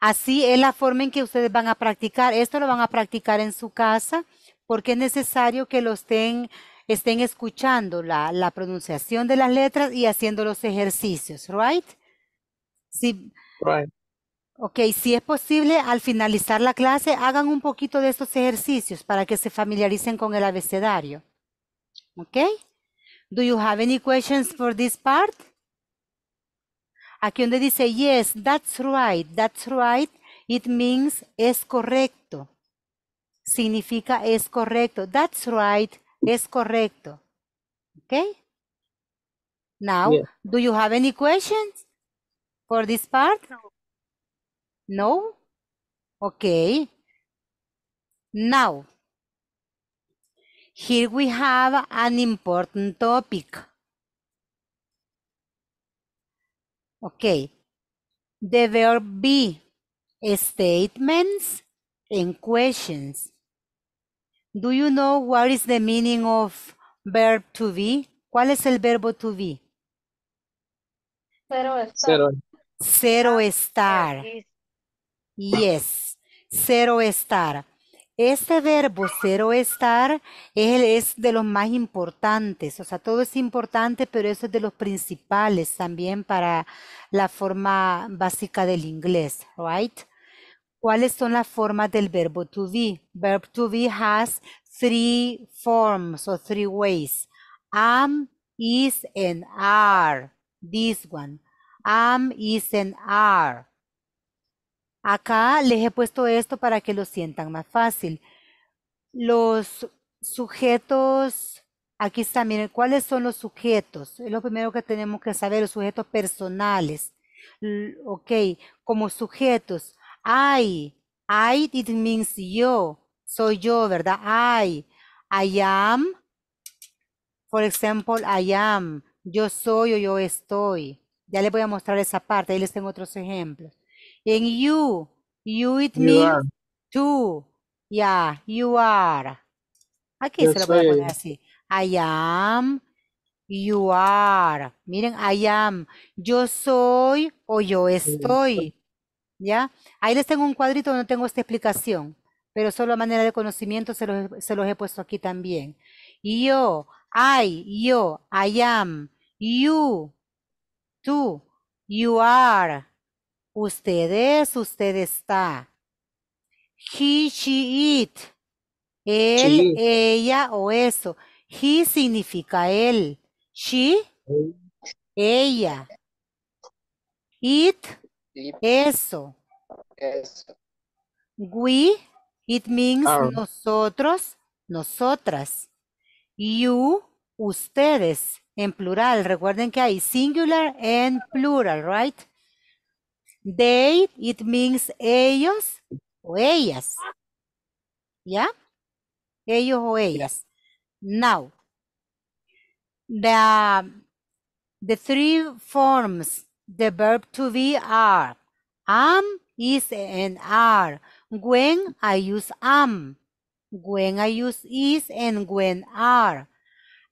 Así es la forma en que ustedes van a practicar. Esto lo van a practicar en su casa porque es necesario que lo estén estén escuchando la, pronunciación de las letras y haciendo los ejercicios, right? Sí. Right. Ok, si es posible, al finalizar la clase, hagan un poquito de estos ejercicios para que se familiaricen con el abecedario. Ok. Do you have any questions for this part? Aquí donde dice, yes, that's right, that's right, it means es correcto. Significa es correcto. That's right, Es correcto. Okay? Now, yes. do you have any questions for this part? No? Okay. Now, here we have an important topic. Okay. The verb be statements and questions. Do you know what is the meaning of verb to be? ¿Cuál es el verbo to be? Cero estar. Cero, ah, estar. Yes. Cero estar. Este verbo cero estar es, de los más importantes, o sea, todo es importante, pero eso es de los principales también para la forma básica del inglés, right? ¿Cuáles son las formas del verbo to be? Verb to be has three forms or three ways. Am, is, and are. This one. Am, is, and are. Acá les he puesto esto para que lo sientan más fácil. Los sujetos, aquí está, miren, ¿cuáles son los sujetos? Es lo primero que tenemos que saber, los sujetos personales. Ok, como sujetos, I. I it means yo. Soy yo, ¿verdad? I. I am. for example, I am. Yo soy o yo estoy. Ya les voy a mostrar esa parte. Ahí les tengo otros ejemplos. En you. You it means to. Yeah, you are. Aquí se lo voy a poner así. I am. You are. Miren, I am. Yo soy o yo estoy. Ahí les tengo un cuadrito donde tengo esta explicación, pero solo a manera de conocimiento se los, he puesto aquí también. Yo, I, yo, I am, you, tú, you are, ustedes, usted está, he, she, it, él, ella o eso. He significa él, she, ella, it, eso. Eso. We, it means nosotros, nosotras. You, ustedes, en plural. Recuerden que hay singular and plural, right? They, it means ellos o ellas. ¿Ya? Ellos o ellas. Now, the, the three forms The verb to be are. Am is and are. When I use am. When I use is and when are.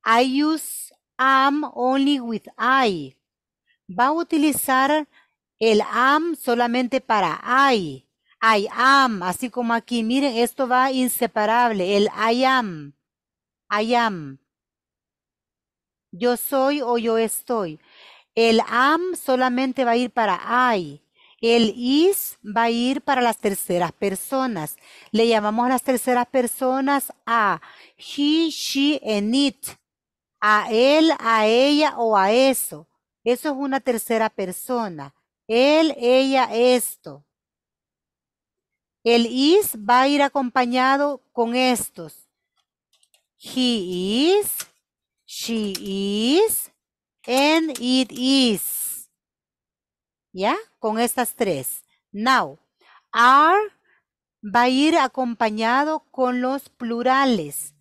I use am only with I. Va a utilizar el am solamente para I. I am, así como aquí, miren, esto va inseparable, el I am, I am. Yo soy o yo estoy. El am solamente va a ir para I. El is va a ir para las terceras personas. Le llamamos a las terceras personas a he, she, and it. A él, a ella o a eso. Eso es una tercera persona. Él, ella, esto. El is va a ir acompañado con estos. He is, she is, And it is. ¿Ya? Con estas tres. Now, are va a ir acompañado con los plurales.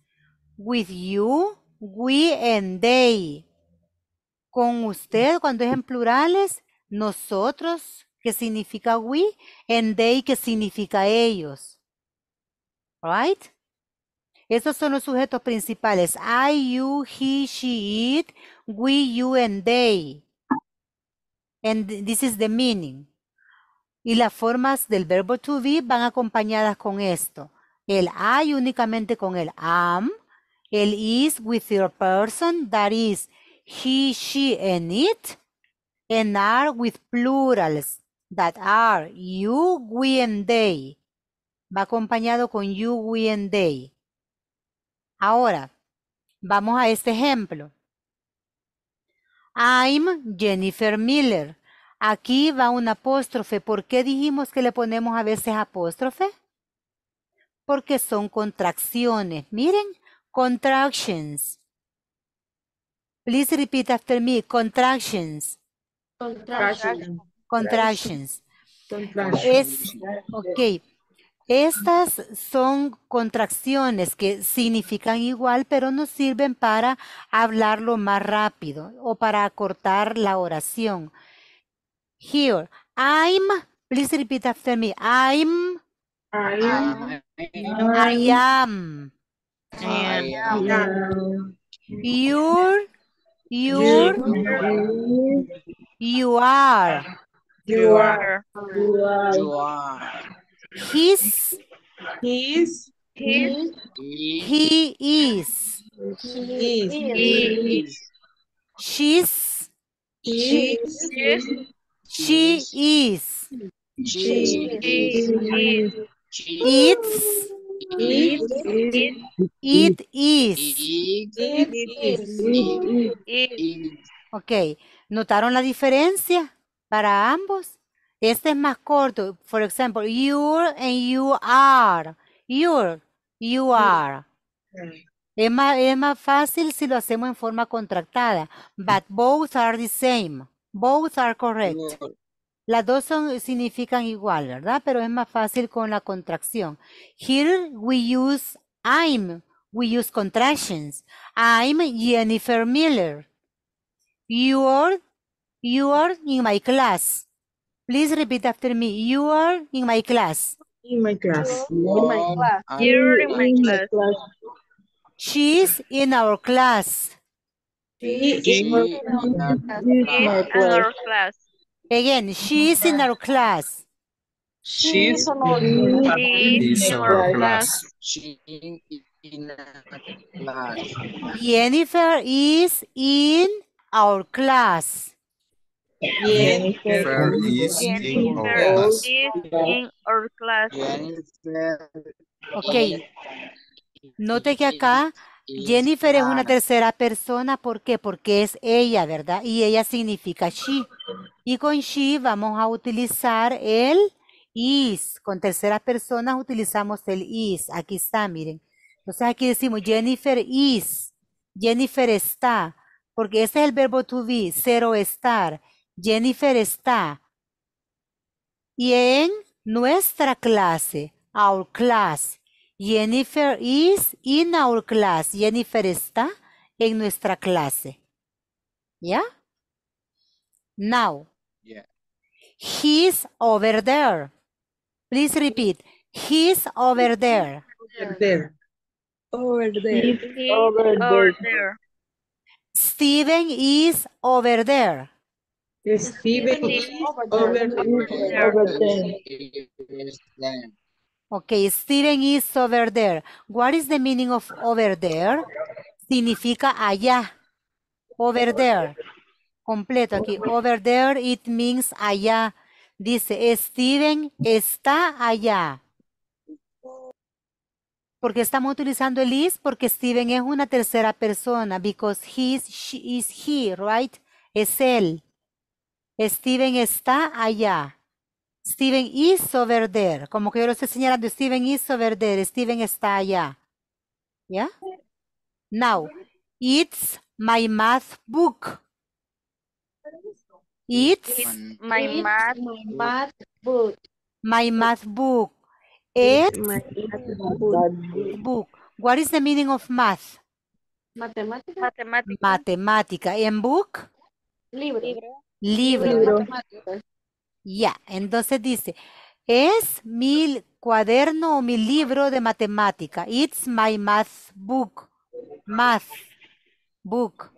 With you, we and they. Con usted, cuando es en plurales, nosotros, que significa we, and they, que significa ellos. Right? Esos son los sujetos principales. I, you, he, she, it, we, you, and they. And this is the meaning. Y las formas del verbo to be van acompañadas con esto. El I únicamente con el am. El is with your person, that is he, she, and it. And are with plurals, that are you, we, and they. Va acompañado con you, we, and they. Ahora, vamos a este ejemplo. I'm Jennifer Miller. Aquí va un apóstrofe. ¿Por qué dijimos que le ponemos a veces apóstrofe? Porque son contracciones. Miren, contractions. Please repeat after me. Contractions. Contractions. Contractions. contractions. Es, ok. Estas son contracciones que significan igual, pero nos sirven para hablarlo más rápido o para acortar la oración. Here, I'm, please repeat after me. I'm, I'm, I am, I am. You're, you're, you are, you are, you are. His. He is. She's. She is. She is. It's. It, is. it is. It ¿notaron la diferencia para ambos? Este es más corto. Por ejemplo, you and you are. you're, you are. Es, más, fácil si lo hacemos en forma contractada. But both are the same. Both are correct. Las dos son, significan igual, ¿verdad? Pero es más fácil con la contracción. Here we use I'm. We use contractions. I'm Jennifer Miller. You are, you are in my class. Please repeat after me. You are in my class. In my class. in my class. You're in my class. class. She's in our class. She is in our class. Again, is in our class. She's in our class. She's in our class. Jennifer is in our class. Jennifer, in, our class. Ok. Note que acá Jennifer es una tercera persona. ¿Por qué? Porque es ella, ¿verdad? Y ella significa she. Y con she vamos a utilizar el is. Con tercera persona utilizamos el is. Aquí está, miren. Entonces aquí decimos Jennifer is. Jennifer está. Porque ese es el verbo to be, cero estar. Jennifer está. Y en nuestra clase, our class. Jennifer is in our class. Jennifer está en nuestra clase. ¿Ya? Now. Yeah. He's over there. Please repeat. He's over there. Over there. Over there. Over there. Steven is over there. Steven is over there. Okay, Steven is over there. What is the meaning of over there? Significa allá. Over there. Completo aquí. Over there, it means allá. Dice, Steven está allá. Porque estamos utilizando el is porque Steven es una tercera persona. Because he is he, right? Es él. Steven está allá. Steven hizo verder. Como que yo lo estoy señalando, Steven hizo verder. Steven está allá. ¿Ya? Now, it's my math book. It's, my, math, book. My math book. It's my math book. What is the meaning of math? Matemática. Matemática. Matemática. en book? Libro. Libro. Ya, entonces dice, es mi cuaderno o mi libro de matemática. It's my math book. Math book.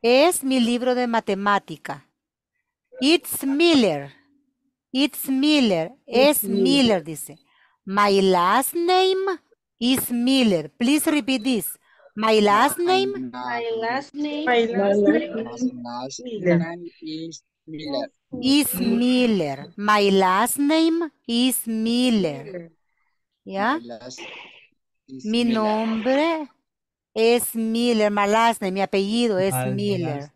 Es mi libro de matemática. It's Miller. It's Miller. es Miller, dice. My last name is Miller. Please repeat this. My last name? My last name. is Miller. Is mm. Miller. My last name is Miller. ¿Ya? Mi nombre es Miller. My last name, mi apellido es Miller.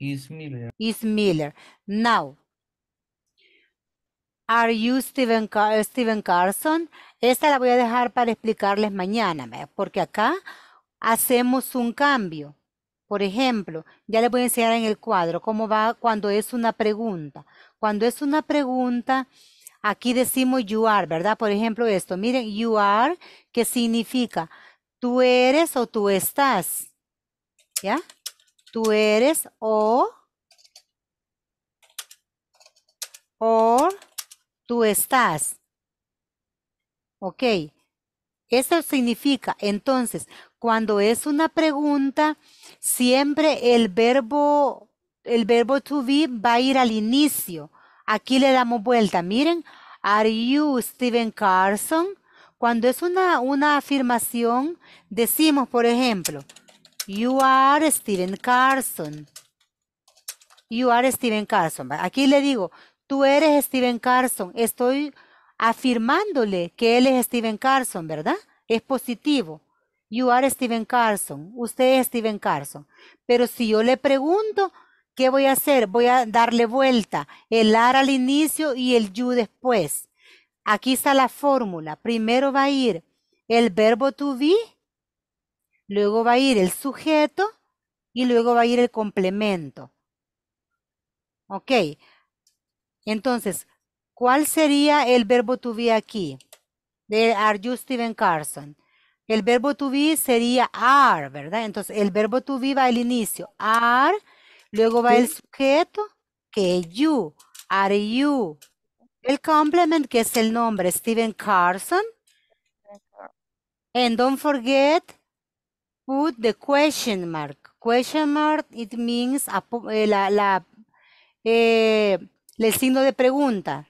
is Miller. Now, Are you Steven Carson? Esta la voy a dejar para explicarles mañana, porque acá hacemos un cambio. Por ejemplo, ya les voy a enseñar en el cuadro cómo va cuando es una pregunta. Cuando es una pregunta, aquí decimos you are, ¿verdad? Por ejemplo, esto, miren, you are, que significa tú eres o tú estás. ¿Ya? Tú eres o o tú estás. Ok. Eso significa, entonces, cuando es una pregunta, siempre el verbo, el verbo to be va a ir al inicio. Aquí le damos vuelta. Miren, are you Steven Carson? Cuando es una, una afirmación, decimos, por ejemplo, you are Steven Carson. You are Steven Carson. Aquí le digo, tú eres Steven Carson. Estoy afirmándole que él es Steven Carson, ¿verdad? Es positivo. You are Steven Carson. Usted es Steven Carson. Pero si yo le pregunto, ¿qué voy a hacer? Voy a darle vuelta. El are al inicio y el you después. Aquí está la fórmula. Primero va a ir el verbo to be, luego va a ir el sujeto y luego va a ir el complemento. Ok. Entonces, ¿Cuál sería el verbo to be aquí? De Are you Steven Carson. El verbo to be sería are, ¿verdad? Entonces, el verbo to be va al inicio. Are, luego va el sujeto, que you, are you. El complement, que es el nombre, Steven Carson. And don't forget, put the question mark. Question mark, it means eh, la, eh, el signo de pregunta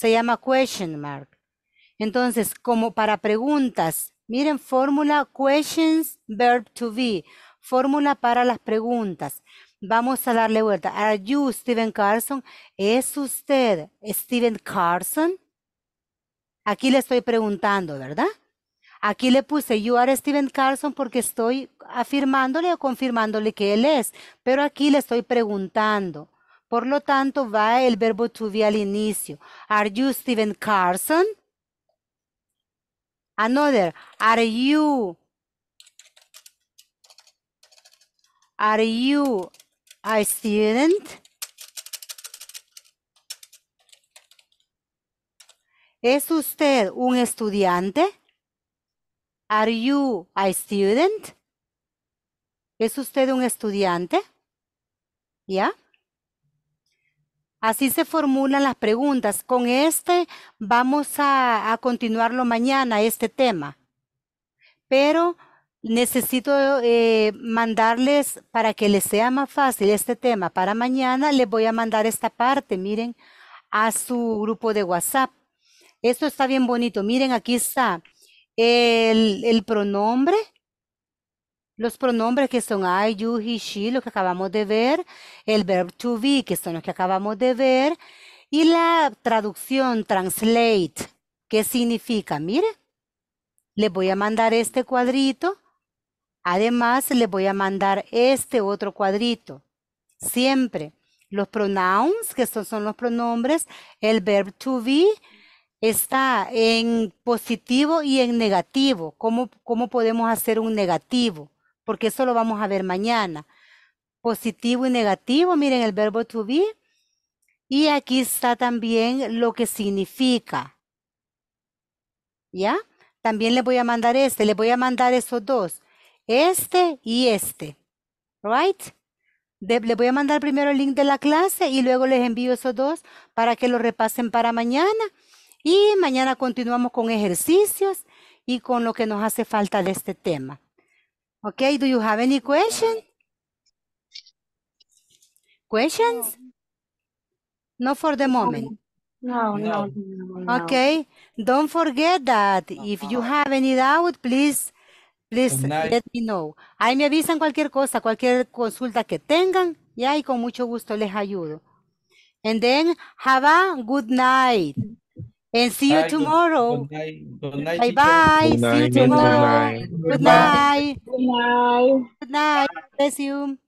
se llama question mark. Entonces, como para preguntas, miren, fórmula questions, verb to be, fórmula para las preguntas. Vamos a darle vuelta. Are you Steven Carson? ¿Es usted Steven Carson? Aquí le estoy preguntando, ¿verdad? Aquí le puse you are Steven Carson porque estoy afirmándole o confirmándole que él es, pero aquí le estoy preguntando. Por lo tanto, va el verbo to be al inicio. Are you Steven Carson? Another. Are you? Are you a student? ¿Es usted un estudiante? Are you a student? ¿Es usted un estudiante? ¿Ya? Así se formulan las preguntas. Con este vamos a, continuarlo mañana, este tema. Pero necesito eh, mandarles, para que les sea más fácil este tema, para mañana les voy a mandar esta parte, miren, a su grupo de WhatsApp. Esto está bien bonito. Miren, aquí está el pronombre, los pronombres que son I, you, he, she, lo que acabamos de ver, el verb to be, que son los que acabamos de ver, y la traducción translate, que significa, mire, le voy a mandar este cuadrito, además le voy a mandar este otro cuadrito, siempre. Los pronouns, que estos son los pronombres, el verb to be, está en positivo y en negativo. cómo podemos hacer un negativo? porque eso lo vamos a ver mañana. Positivo y negativo, miren el verbo to be. Y aquí está también lo que significa. ¿Ya? También le voy a mandar este, Le voy a mandar esos dos. Este y este. ¿Right? Le les voy a mandar primero el link de la clase y luego les envío esos dos para que lo repasen para mañana. Y mañana continuamos con ejercicios y con lo que nos hace falta de este tema. Okay, do you have any question? Questions? No for the moment. No, no. Okay, don't forget that if you have any doubt, please, please let me know. Ahí me avisan cualquier cosa, cualquier consulta que tengan, ya, y con mucho gusto les ayudo. And then, have a good night. And see you tomorrow. Good night. Good night. Bye bye. Good night. See you tomorrow. Good night. Good night. Good night. Bless you.